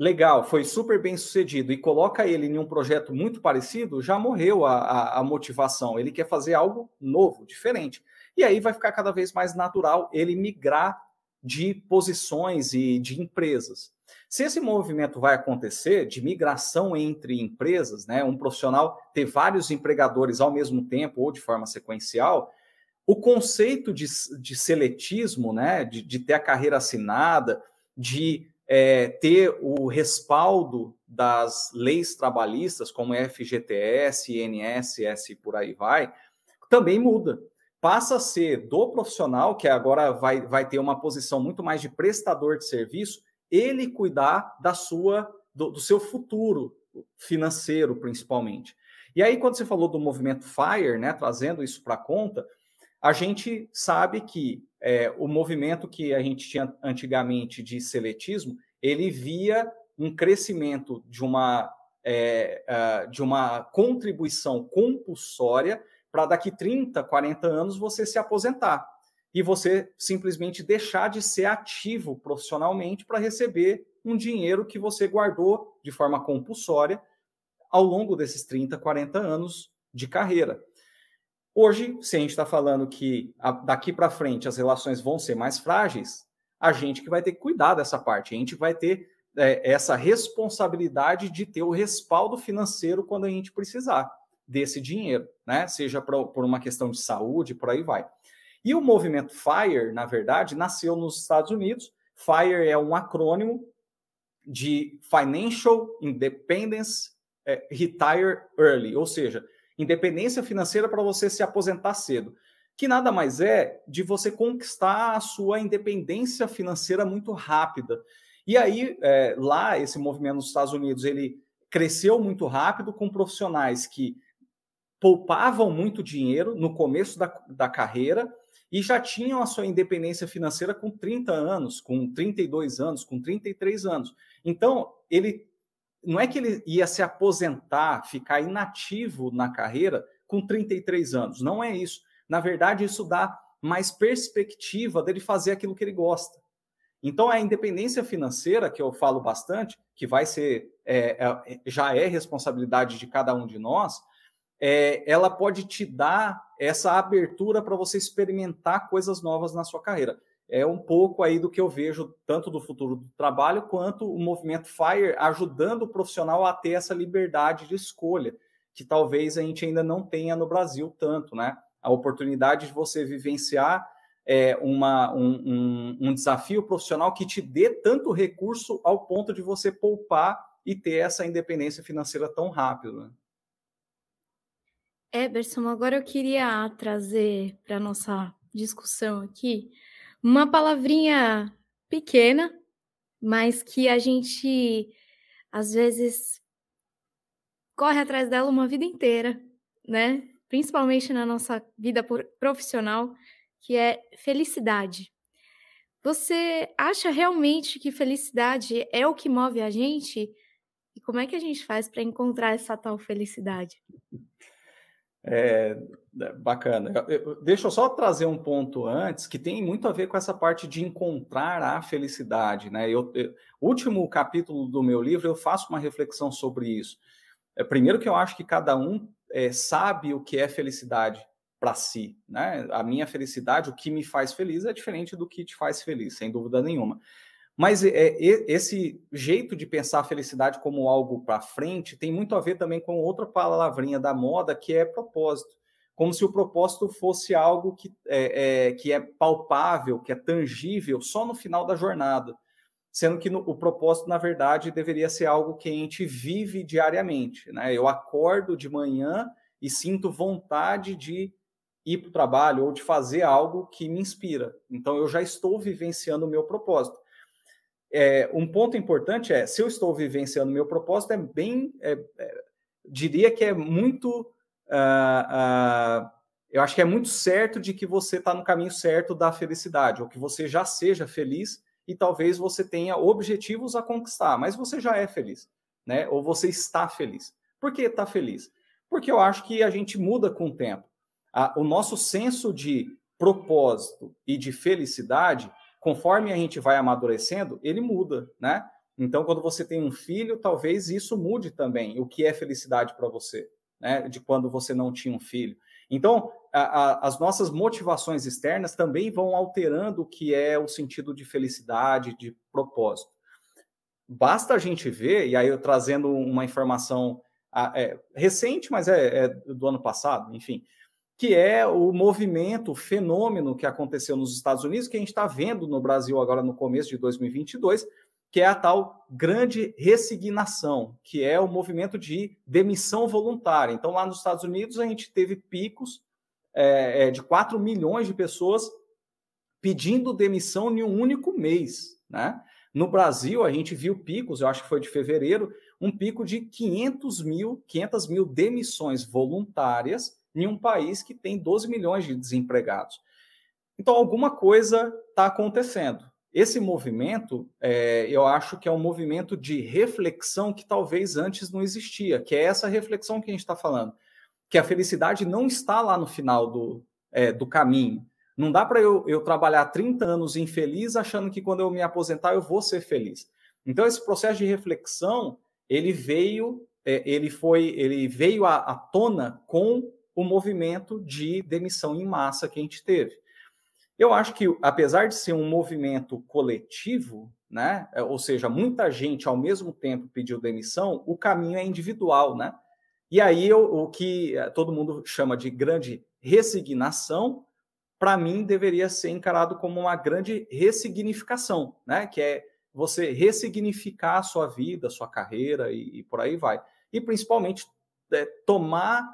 legal, foi super bem sucedido e coloca ele em um projeto muito parecido, já morreu a, a, a motivação. Ele quer fazer algo novo, diferente. E aí vai ficar cada vez mais natural ele migrar de posições e de empresas. Se esse movimento vai acontecer, de migração entre empresas, né, um profissional ter vários empregadores ao mesmo tempo ou de forma sequencial, o conceito de, de seletismo, né, de, de ter a carreira assinada, de é, ter o respaldo das leis trabalhistas, como FGTS, INSS e por aí vai, também muda. Passa a ser do profissional, que agora vai, vai ter uma posição muito mais de prestador de serviço, ele cuidar da sua do, do seu futuro financeiro, principalmente. E aí, quando você falou do movimento FIRE, né, trazendo isso para conta, a gente sabe que é, o movimento que a gente tinha antigamente de seletismo, ele via um crescimento de uma, é, de uma contribuição compulsória para daqui 30, 40 anos você se aposentar e você simplesmente deixar de ser ativo profissionalmente para receber um dinheiro que você guardou de forma compulsória ao longo desses 30, 40 anos de carreira. Hoje, se a gente está falando que a, daqui para frente as relações vão ser mais frágeis, a gente que vai ter que cuidar dessa parte, a gente vai ter é, essa responsabilidade de ter o respaldo financeiro quando a gente precisar desse dinheiro, né? Seja pra, por uma questão de saúde, por aí vai. E o movimento FIRE, na verdade, nasceu nos Estados Unidos. FIRE é um acrônimo de Financial Independence é, Retire Early, ou seja, Independência financeira para você se aposentar cedo, que nada mais é de você conquistar a sua independência financeira muito rápida. E aí, é, lá, esse movimento nos Estados Unidos, ele cresceu muito rápido com profissionais que poupavam muito dinheiro no começo da, da carreira e já tinham a sua independência financeira com 30 anos, com 32 anos, com 33 anos. Então, ele não é que ele ia se aposentar, ficar inativo na carreira com 33 anos. Não é isso. Na verdade, isso dá mais perspectiva dele fazer aquilo que ele gosta. Então, é a independência financeira, que eu falo bastante, que vai ser, é, é, já é responsabilidade de cada um de nós, é, ela pode te dar essa abertura para você experimentar coisas novas na sua carreira é um pouco aí do que eu vejo tanto do futuro do trabalho quanto o movimento Fire ajudando o profissional a ter essa liberdade de escolha, que talvez a gente ainda não tenha no Brasil tanto, né? A oportunidade de você vivenciar é, uma, um, um, um desafio profissional que te dê tanto recurso ao ponto de você poupar e ter essa independência financeira tão rápido, né? Eberson, agora eu queria trazer para nossa discussão aqui uma palavrinha pequena, mas que a gente às vezes corre atrás dela uma vida inteira, né? Principalmente na nossa vida profissional, que é felicidade. Você acha realmente que felicidade é o que move a gente? E como é que a gente faz para encontrar essa tal felicidade? É, né, bacana. Eu, eu, deixa eu só trazer um ponto antes que tem muito a ver com essa parte de encontrar a felicidade, né? Eu, eu último capítulo do meu livro eu faço uma reflexão sobre isso. É, primeiro que eu acho que cada um é, sabe o que é felicidade para si, né? A minha felicidade, o que me faz feliz é diferente do que te faz feliz, sem dúvida nenhuma. Mas é, esse jeito de pensar a felicidade como algo para frente tem muito a ver também com outra palavrinha da moda que é propósito como se o propósito fosse algo que é, é, que é palpável, que é tangível só no final da jornada, sendo que no, o propósito, na verdade, deveria ser algo que a gente vive diariamente. Né? Eu acordo de manhã e sinto vontade de ir para o trabalho ou de fazer algo que me inspira. Então, eu já estou vivenciando o meu propósito. É, um ponto importante é, se eu estou vivenciando o meu propósito, é bem... É, é, diria que é muito uh, eu acho que é muito certo de que você está no caminho certo da felicidade, ou que você já seja feliz e talvez você tenha objetivos a conquistar, mas você já é feliz, né? Ou você está feliz. Por que está feliz? Porque eu acho que a gente muda com o tempo. o nosso senso de propósito e de felicidade, conforme a gente vai amadurecendo, ele muda, né? Então, quando você tem um filho, talvez isso mude também o que é felicidade para você né, de quando você não tinha um filho. Então, a, a, as nossas motivações externas também vão alterando o que é o sentido de felicidade, de propósito. Basta a gente ver, e aí eu trazendo uma informação é, recente, mas é, é do ano passado, enfim, que é o movimento, o fenômeno que aconteceu nos Estados Unidos, que a gente está vendo no Brasil agora no começo de 2022, que é a tal grande resignação, que é o movimento de demissão voluntária. Então, lá nos Estados Unidos, a gente teve picos é, é de 4 milhões de pessoas pedindo demissão em um único mês. Né? No Brasil, a gente viu picos, eu acho que foi de fevereiro, um pico de 500 mil, 500 mil demissões voluntárias em um país que tem 12 milhões de desempregados. Então, alguma coisa está acontecendo. Esse movimento, é, eu acho que é um movimento de reflexão que talvez antes não existia, que é essa reflexão que a gente está falando, que a felicidade não está lá no final do, é, do caminho. Não dá para eu, eu trabalhar 30 anos infeliz achando que quando eu me aposentar eu vou ser feliz. Então esse processo de reflexão ele veio é, ele foi ele veio à, à tona com o movimento de demissão em massa que a gente teve. Eu acho que, apesar de ser um movimento coletivo, né? É, ou seja, muita gente ao mesmo tempo pediu demissão, o caminho é individual, né? E aí eu, o que é, todo mundo chama de grande resignação, para mim deveria ser encarado como uma grande ressignificação, né? Que é você ressignificar a sua vida, a sua carreira e, e por aí vai. E principalmente é, tomar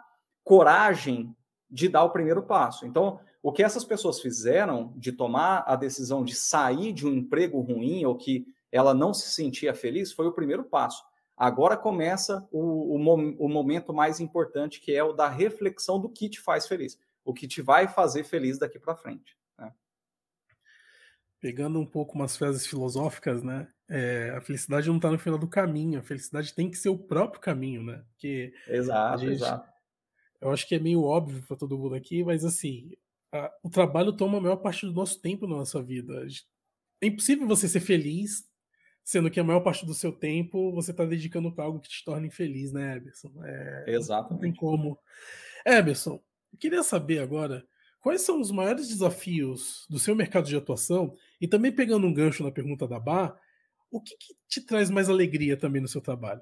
coragem de dar o primeiro passo. Então, o que essas pessoas fizeram de tomar a decisão de sair de um emprego ruim ou que ela não se sentia feliz foi o primeiro passo. Agora começa o, o, o momento mais importante, que é o da reflexão do que te faz feliz, o que te vai fazer feliz daqui para frente. Né? Pegando um pouco umas frases filosóficas, né? É, a felicidade não está no final do caminho, a felicidade tem que ser o próprio caminho, né? Porque exato, gente, exato. Eu acho que é meio óbvio para todo mundo aqui, mas assim, o trabalho toma a maior parte do nosso tempo na nossa vida. É impossível você ser feliz, sendo que a maior parte do seu tempo você está dedicando para algo que te torna infeliz, né, Eberson? É, Exatamente. Não tem como. Eberson, eu queria saber agora quais são os maiores desafios do seu mercado de atuação e também pegando um gancho na pergunta da Bar, o que, que te traz mais alegria também no seu trabalho?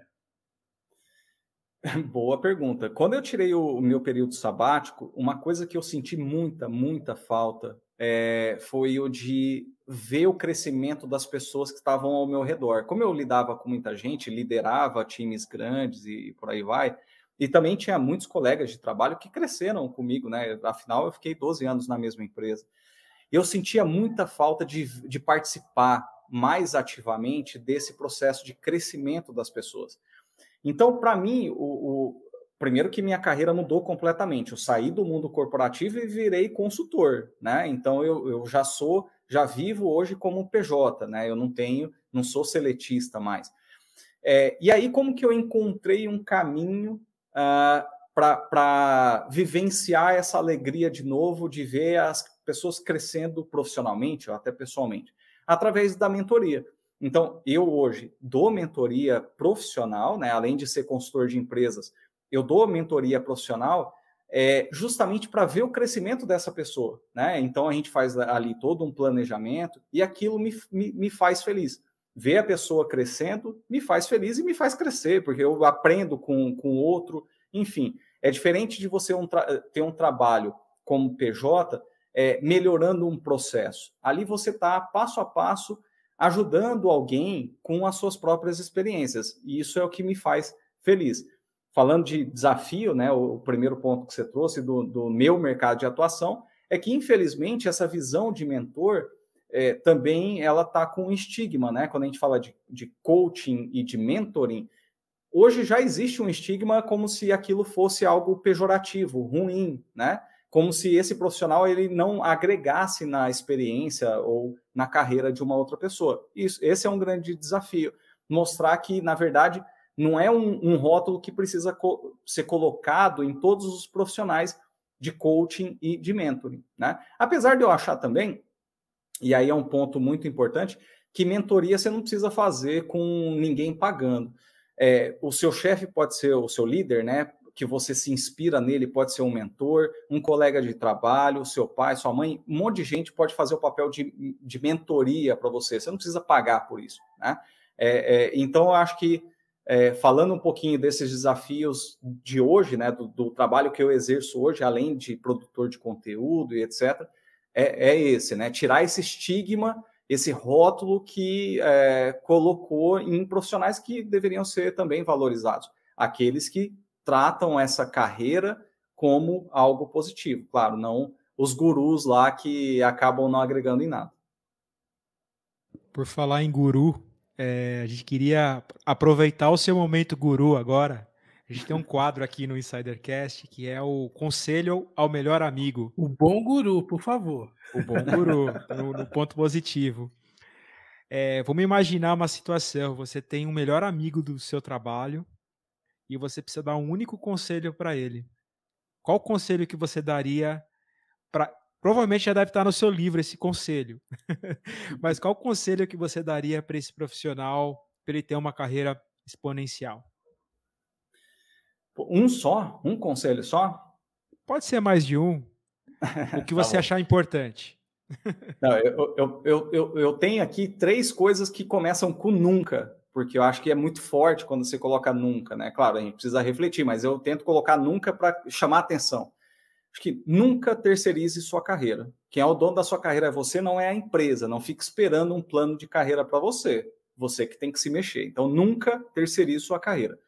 <laughs> Boa pergunta. Quando eu tirei o, meu período sabático, uma coisa que eu senti muita, muita falta é, foi o de ver o crescimento das pessoas que estavam ao meu redor. Como eu lidava com muita gente, liderava times grandes e por aí vai, e também tinha muitos colegas de trabalho que cresceram comigo, né? Afinal, eu fiquei 12 anos na mesma empresa. Eu sentia muita falta de, de participar mais ativamente desse processo de crescimento das pessoas. Então, para mim, o, o, primeiro que minha carreira mudou completamente. Eu saí do mundo corporativo e virei consultor, né? Então eu, eu já sou, já vivo hoje como PJ, né? Eu não tenho, não sou seletista mais. É, e aí, como que eu encontrei um caminho uh, ah, para vivenciar essa alegria de novo, de ver as pessoas crescendo profissionalmente ou até pessoalmente? Através da mentoria. Então, eu hoje dou mentoria profissional, né? além de ser consultor de empresas, eu dou mentoria profissional é, justamente para ver o crescimento dessa pessoa. Né? Então, a gente faz ali todo um planejamento e aquilo me, me, me faz feliz. Ver a pessoa crescendo me faz feliz e me faz crescer, porque eu aprendo com o outro, enfim. É diferente de você um ter um trabalho como PJ é, melhorando um processo. Ali você está passo a passo ajudando alguém com as suas próprias experiências. E isso é o que me faz feliz. Falando de desafio, né, o primeiro ponto que você trouxe do, do meu mercado de atuação é que, infelizmente, essa visão de mentor é, também ela está com um estigma, né? Quando a gente fala de, de coaching e de mentoring, hoje já existe um estigma como se aquilo fosse algo pejorativo, ruim, né? como se esse profissional ele não agregasse na experiência ou na carreira de uma outra pessoa. Isso, esse é um grande desafio, mostrar que na verdade não é um, um rótulo que precisa co ser colocado em todos os profissionais de coaching e de mentoring, né? Apesar de eu achar também, e aí é um ponto muito importante, que mentoria você não precisa fazer com ninguém pagando. É, o seu chefe pode ser o seu líder, né? que você se inspira nele, pode ser um mentor, um colega de trabalho, seu pai, sua mãe, um monte de gente pode fazer o papel de, de mentoria para você. Você não precisa pagar por isso, né? É, é, então, eu acho que é, falando um pouquinho desses desafios de hoje, né, do, do, trabalho que eu exerço hoje, além de produtor de conteúdo e etc., é, é esse, né? Tirar esse estigma, esse rótulo que é, colocou em profissionais que deveriam ser também valorizados, aqueles que tratam essa carreira como algo positivo. Claro, não os gurus lá que acabam não agregando em nada. Por falar em guru, é, a gente queria aproveitar o seu momento guru agora. A gente tem um quadro aqui no Insidercast que é o Conselho ao Melhor Amigo. O bom guru, por favor. O bom guru, <laughs> no, no ponto positivo. É, vamos imaginar uma situação: você tem um melhor amigo do seu trabalho e você precisa dar um único conselho para ele. Qual conselho que você daria para Provavelmente já deve estar no seu livro esse conselho. <laughs> Mas qual conselho que você daria para esse profissional para ele ter uma carreira exponencial? Um só? Um conselho só? Pode ser mais de um. O <laughs> que tá você tá achar importante. Não, eu, eu, eu, eu, tenho aqui três coisas que começam com nunca porque eu acho que é muito forte quando você coloca nunca, né? Claro, a gente precisa refletir, mas eu tento colocar nunca para chamar atenção. Acho que nunca terceirize sua carreira. Quem é o dono da sua carreira é você, não é a empresa. Não fique esperando um plano de carreira para você. Você que tem que se mexer. Então, nunca terceirize sua carreira.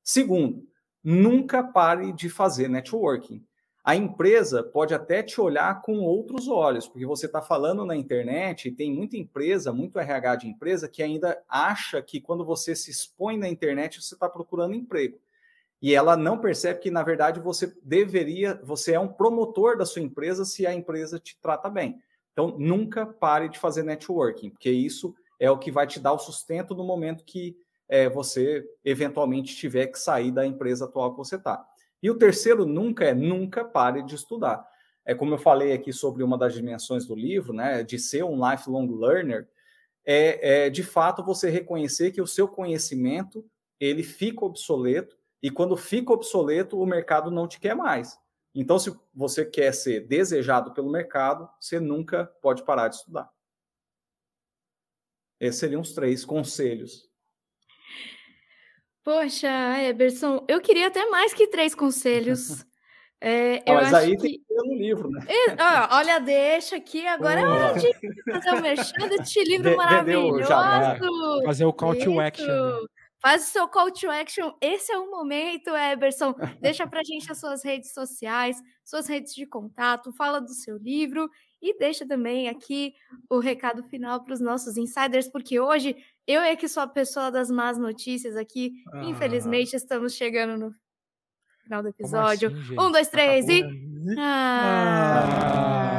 Segundo, nunca pare de fazer networking a empresa pode até te olhar com outros olhos, porque você está falando na internet e tem muita empresa, muito RH de empresa, que ainda acha que quando você se expõe na internet, você está procurando emprego. E ela não percebe que, na verdade, você deveria, você é um promotor da sua empresa se a empresa te trata bem. Então, nunca pare de fazer networking, porque isso é o que vai te dar o sustento no momento que é, você eventualmente tiver que sair da empresa atual que você está. E o terceiro nunca é nunca pare de estudar. É como eu falei aqui sobre uma das dimensões do livro, né, de ser um lifelong learner, é, é de fato você reconhecer que o seu conhecimento ele fica obsoleto e quando fica obsoleto o mercado não te quer mais. Então, se você quer ser desejado pelo mercado, você nunca pode parar de estudar. Esses seriam os três conselhos Poxa, Eberson, eu queria até mais que três conselhos. É, ah, mas aí que... tem que ler no livro, né? ó, olha, deixa aqui, agora é hora de fazer o merchan deste <laughs> livro de, maravilhoso. Né? fazer o call to action. Né? Faz o seu call to action. Esse é o momento, Eberson. <laughs> Deixa pra gente as suas redes sociais, suas redes de contato, fala do seu livro e deixa também aqui o recado final para os nossos insiders, porque hoje eu é que sou a pessoa das más notícias aqui. Ah. Infelizmente, estamos chegando no final do episódio. Assim, um, dois, três Acabou e. Né? Ah.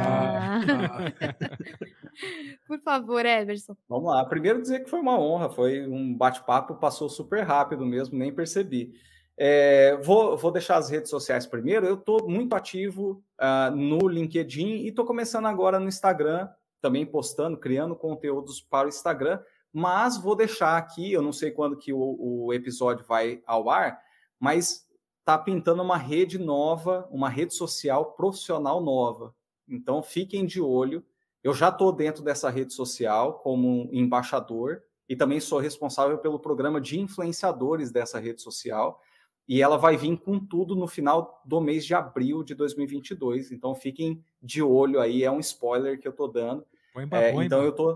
Ah. <laughs> Por favor, Everson. Vamos lá. Primeiro dizer que foi uma honra, foi um bate-papo, passou super rápido mesmo, nem percebi. É, vou, vou, deixar as redes sociais primeiro. Eu estou muito ativo uh, no LinkedIn e estou começando agora no Instagram, também postando, criando conteúdos para o Instagram mas vou deixar aqui, eu não sei quando que o, o episódio vai ao ar, mas está pintando uma rede nova, uma rede social profissional nova. Então fiquem de olho. Eu já estou dentro dessa rede social como embaixador e também sou responsável pelo programa de influenciadores dessa rede social. E ela vai vir com tudo no final do mês de abril de 2022. Então fiquem de olho aí, é um spoiler que eu estou dando. Bom, é, então eu tô.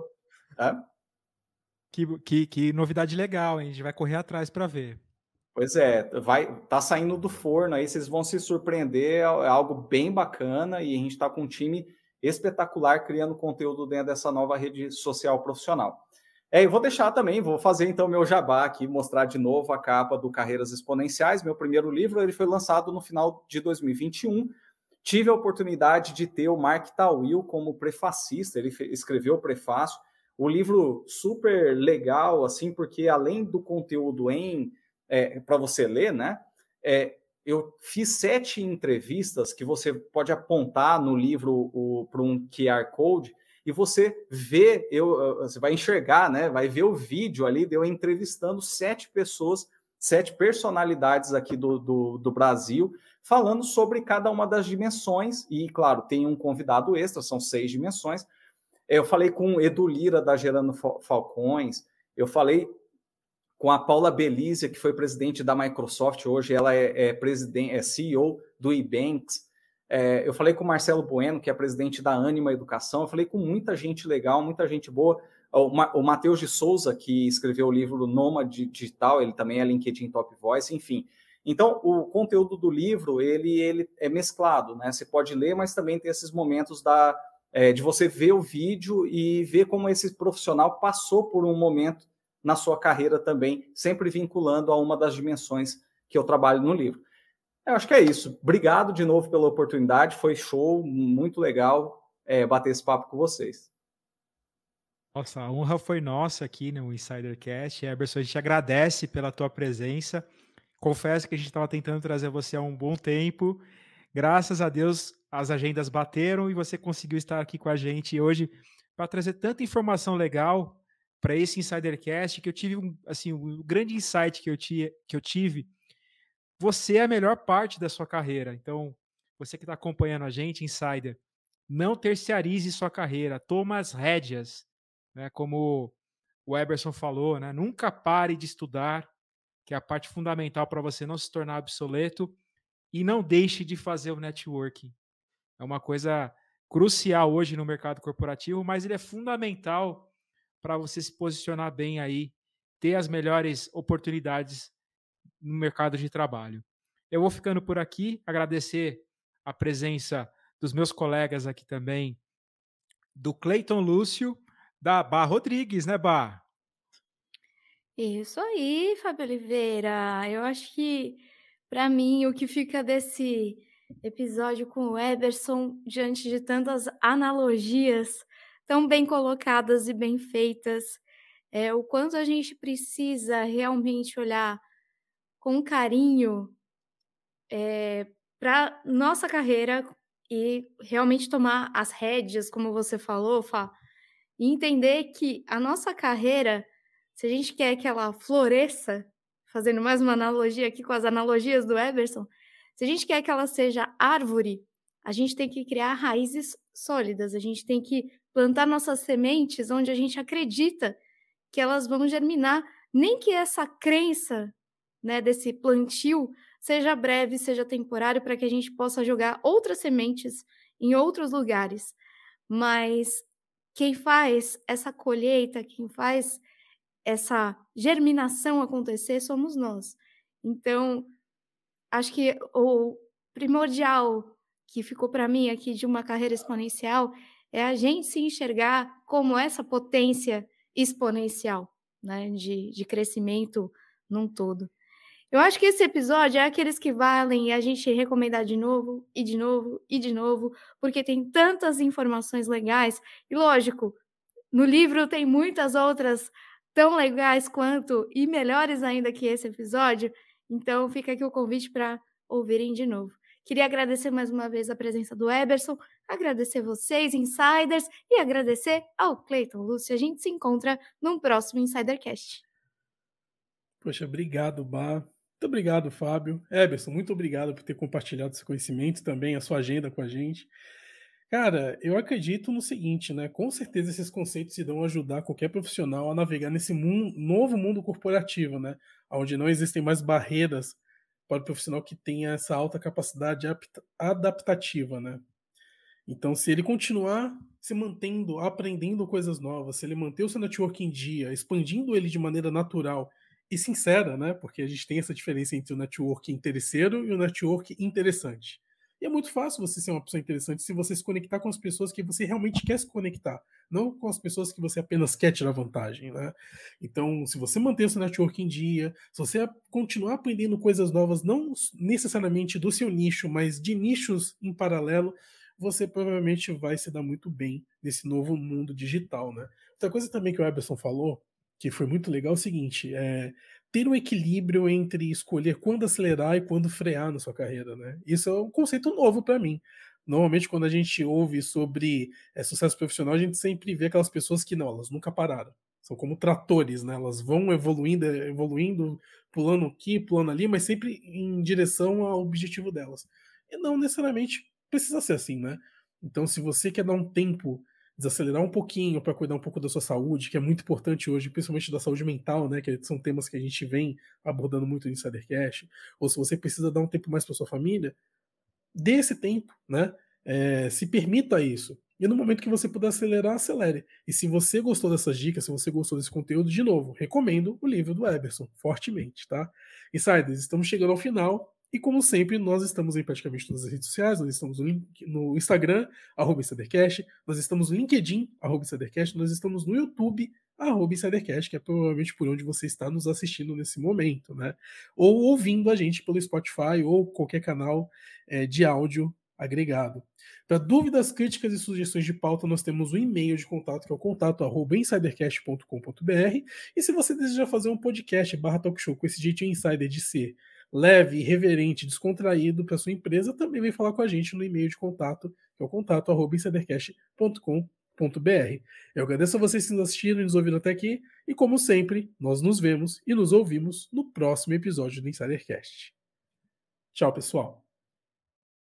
É? Que, que, que novidade legal, hein? A gente vai correr atrás para ver. Pois é, vai, tá saindo do forno aí, vocês vão se surpreender, é, é algo bem bacana e a gente está com um time espetacular criando conteúdo dentro dessa nova rede social profissional. É, eu vou deixar também, vou fazer então meu jabá aqui, mostrar de novo a capa do Carreiras Exponenciais, meu primeiro livro, ele foi lançado no final de 2021. Tive a oportunidade de ter o Mark Tawil como prefacista, ele escreveu o prefácio, o livro super legal, assim, porque além do conteúdo em é, para você ler, né? É, eu fiz sete entrevistas que você pode apontar no livro para um QR Code e você vê, eu, você vai enxergar, né? Vai ver o vídeo ali de eu entrevistando sete pessoas, sete personalidades aqui do, do, do Brasil, falando sobre cada uma das dimensões. E, claro, tem um convidado extra, são seis dimensões, é, eu falei com o Edu Lira, da Gerando Falcões, eu falei com a Paula Belize, que foi presidente da Microsoft, hoje ela é, é presidente, é CEO do Ebanks. É, eu falei com o Marcelo Bueno, que é presidente da Anima Educação, eu falei com muita gente legal, muita gente boa. O, o Matheus de Souza, que escreveu o livro Nômade Digital, ele também é LinkedIn Top Voice, enfim. Então, o conteúdo do livro, ele, ele é mesclado, né? Você pode ler, mas também tem esses momentos da, é, de você ver o vídeo e ver como esse profissional passou por um momento na sua carreira também, sempre vinculando a uma das dimensões que eu trabalho no livro. Eu acho que é isso. Obrigado de novo pela oportunidade, foi show, muito legal é, bater esse papo com vocês. Nossa, a honra foi nossa aqui no Insidercast. Eberson, a gente agradece pela tua presença. Confesso que a gente estava tentando trazer você há um bom tempo. Graças a Deus, as agendas bateram e você conseguiu estar aqui com a gente hoje para trazer tanta informação legal para esse Insidercast que eu tive um, assim, um grande insight que eu, tia, que eu tive. Você é a melhor parte da sua carreira. Então, você que está acompanhando a gente, Insider, não terciarize sua carreira, toma as rédeas, né? Como o Eberson falou, né? Nunca pare de estudar, que é a parte fundamental para você não se tornar obsoleto e não deixe de fazer o networking é uma coisa crucial hoje no mercado corporativo, mas ele é fundamental para você se posicionar bem aí, ter as melhores oportunidades no mercado de trabalho. Eu vou ficando por aqui, agradecer a presença dos meus colegas aqui também, do Cleiton Lúcio, da Bar Rodrigues, né, Bar? Isso aí, Fábio Oliveira. Eu acho que, para mim, o que fica desse episódio com o Eberson diante de tantas analogias tão bem colocadas e bem feitas. É, o quanto a gente precisa realmente olhar com carinho é, para nossa carreira e realmente tomar as rédeas, como você falou, Fá, e entender que a nossa carreira, se a gente quer que ela floresça, fazendo mais uma analogia aqui com as analogias do Everson, se a gente quer que ela seja árvore, a gente tem que criar raízes sólidas, a gente tem que plantar nossas sementes onde a gente acredita que elas vão germinar, nem que essa crença, né, desse plantio seja breve, seja temporário para que a gente possa jogar outras sementes em outros lugares. Mas quem faz essa colheita, quem faz essa germinação acontecer somos nós. Então, acho que o primordial que ficou para mim aqui de uma carreira exponencial é a gente se enxergar como essa potência exponencial, né, de, de crescimento num todo. Eu acho que esse episódio é aqueles que valem a gente recomendar de novo e de novo e de novo, porque tem tantas informações legais e lógico, no livro tem muitas outras tão legais quanto e melhores ainda que esse episódio então fica aqui o convite para ouvirem de novo. Queria agradecer mais uma vez a presença do Eberson, agradecer vocês, insiders, e agradecer ao Cleiton Lúcio. A gente se encontra num próximo Insidercast. Poxa, obrigado, Bar. Muito obrigado, Fábio. Eberson, muito obrigado por ter compartilhado seu conhecimento também, a sua agenda com a gente. Cara, eu acredito no seguinte, né? Com certeza esses conceitos irão ajudar qualquer profissional a navegar nesse mundo, novo mundo corporativo, né? Onde não existem mais barreiras para o profissional que tenha essa alta capacidade adaptativa, né? Então, se ele continuar se mantendo, aprendendo coisas novas, se ele manter o seu network em dia, expandindo ele de maneira natural e sincera, né? Porque a gente tem essa diferença entre o network interesseiro e o network interessante. E é muito fácil você ser uma pessoa interessante se você se conectar com as pessoas que você realmente quer se conectar, não com as pessoas que você apenas quer tirar vantagem, né? Então, se você manter o seu network em dia, se você continuar aprendendo coisas novas, não necessariamente do seu nicho, mas de nichos em paralelo, você provavelmente vai se dar muito bem nesse novo mundo digital, né? Outra coisa também que o Eberson falou, que foi muito legal, é o seguinte, é, ter um equilíbrio entre escolher quando acelerar e quando frear na sua carreira, né? Isso é um conceito novo para mim. Normalmente, quando a gente ouve sobre é, sucesso profissional, a gente sempre vê aquelas pessoas que não, elas nunca pararam. São como tratores, né? Elas vão evoluindo, eh, evoluindo, pulando aqui, pulando ali, mas sempre em direção ao objetivo delas. E não necessariamente precisa ser assim, né? Então, se você quer dar um tempo desacelerar um pouquinho para cuidar um pouco da sua saúde, que é muito importante hoje, principalmente da saúde mental, né, que é, são temas que a gente vem abordando muito no Insidercast, ou se você precisa dar um tempo mais para sua família, dê esse tempo, né? É, se permita isso. E no momento que você puder acelerar, acelere. E se você gostou dessas dicas, se você gostou desse conteúdo, de novo, recomendo o livro do Eberson, fortemente, tá? Insiders, estamos chegando ao final. E como sempre, nós estamos em praticamente todas as redes sociais, nós estamos no Instagram, arroba Insidercast, nós estamos no LinkedIn, arroba Insidercast, nós estamos no YouTube, arroba Insidercast, que é provavelmente por onde você está nos assistindo nesse momento, né? Ou ouvindo a gente pelo Spotify ou qualquer canal é, de áudio agregado. Para dúvidas, críticas e sugestões de pauta, nós temos um e-mail de contato, que é o contato arroba insidercast.com.br. E se você deseja fazer um podcast barra talk show com esse jeito insider de ser leve, reverente, descontraído para sua empresa, também vem falar com a gente no e-mail de contato, que é o contato arroba insidercast.com.br. Eu agradeço a vocês que nos assistiram e nos ouviram até aqui, e como sempre, nós nos vemos e nos ouvimos no próximo episódio do Insidercast. Tchau, pessoal!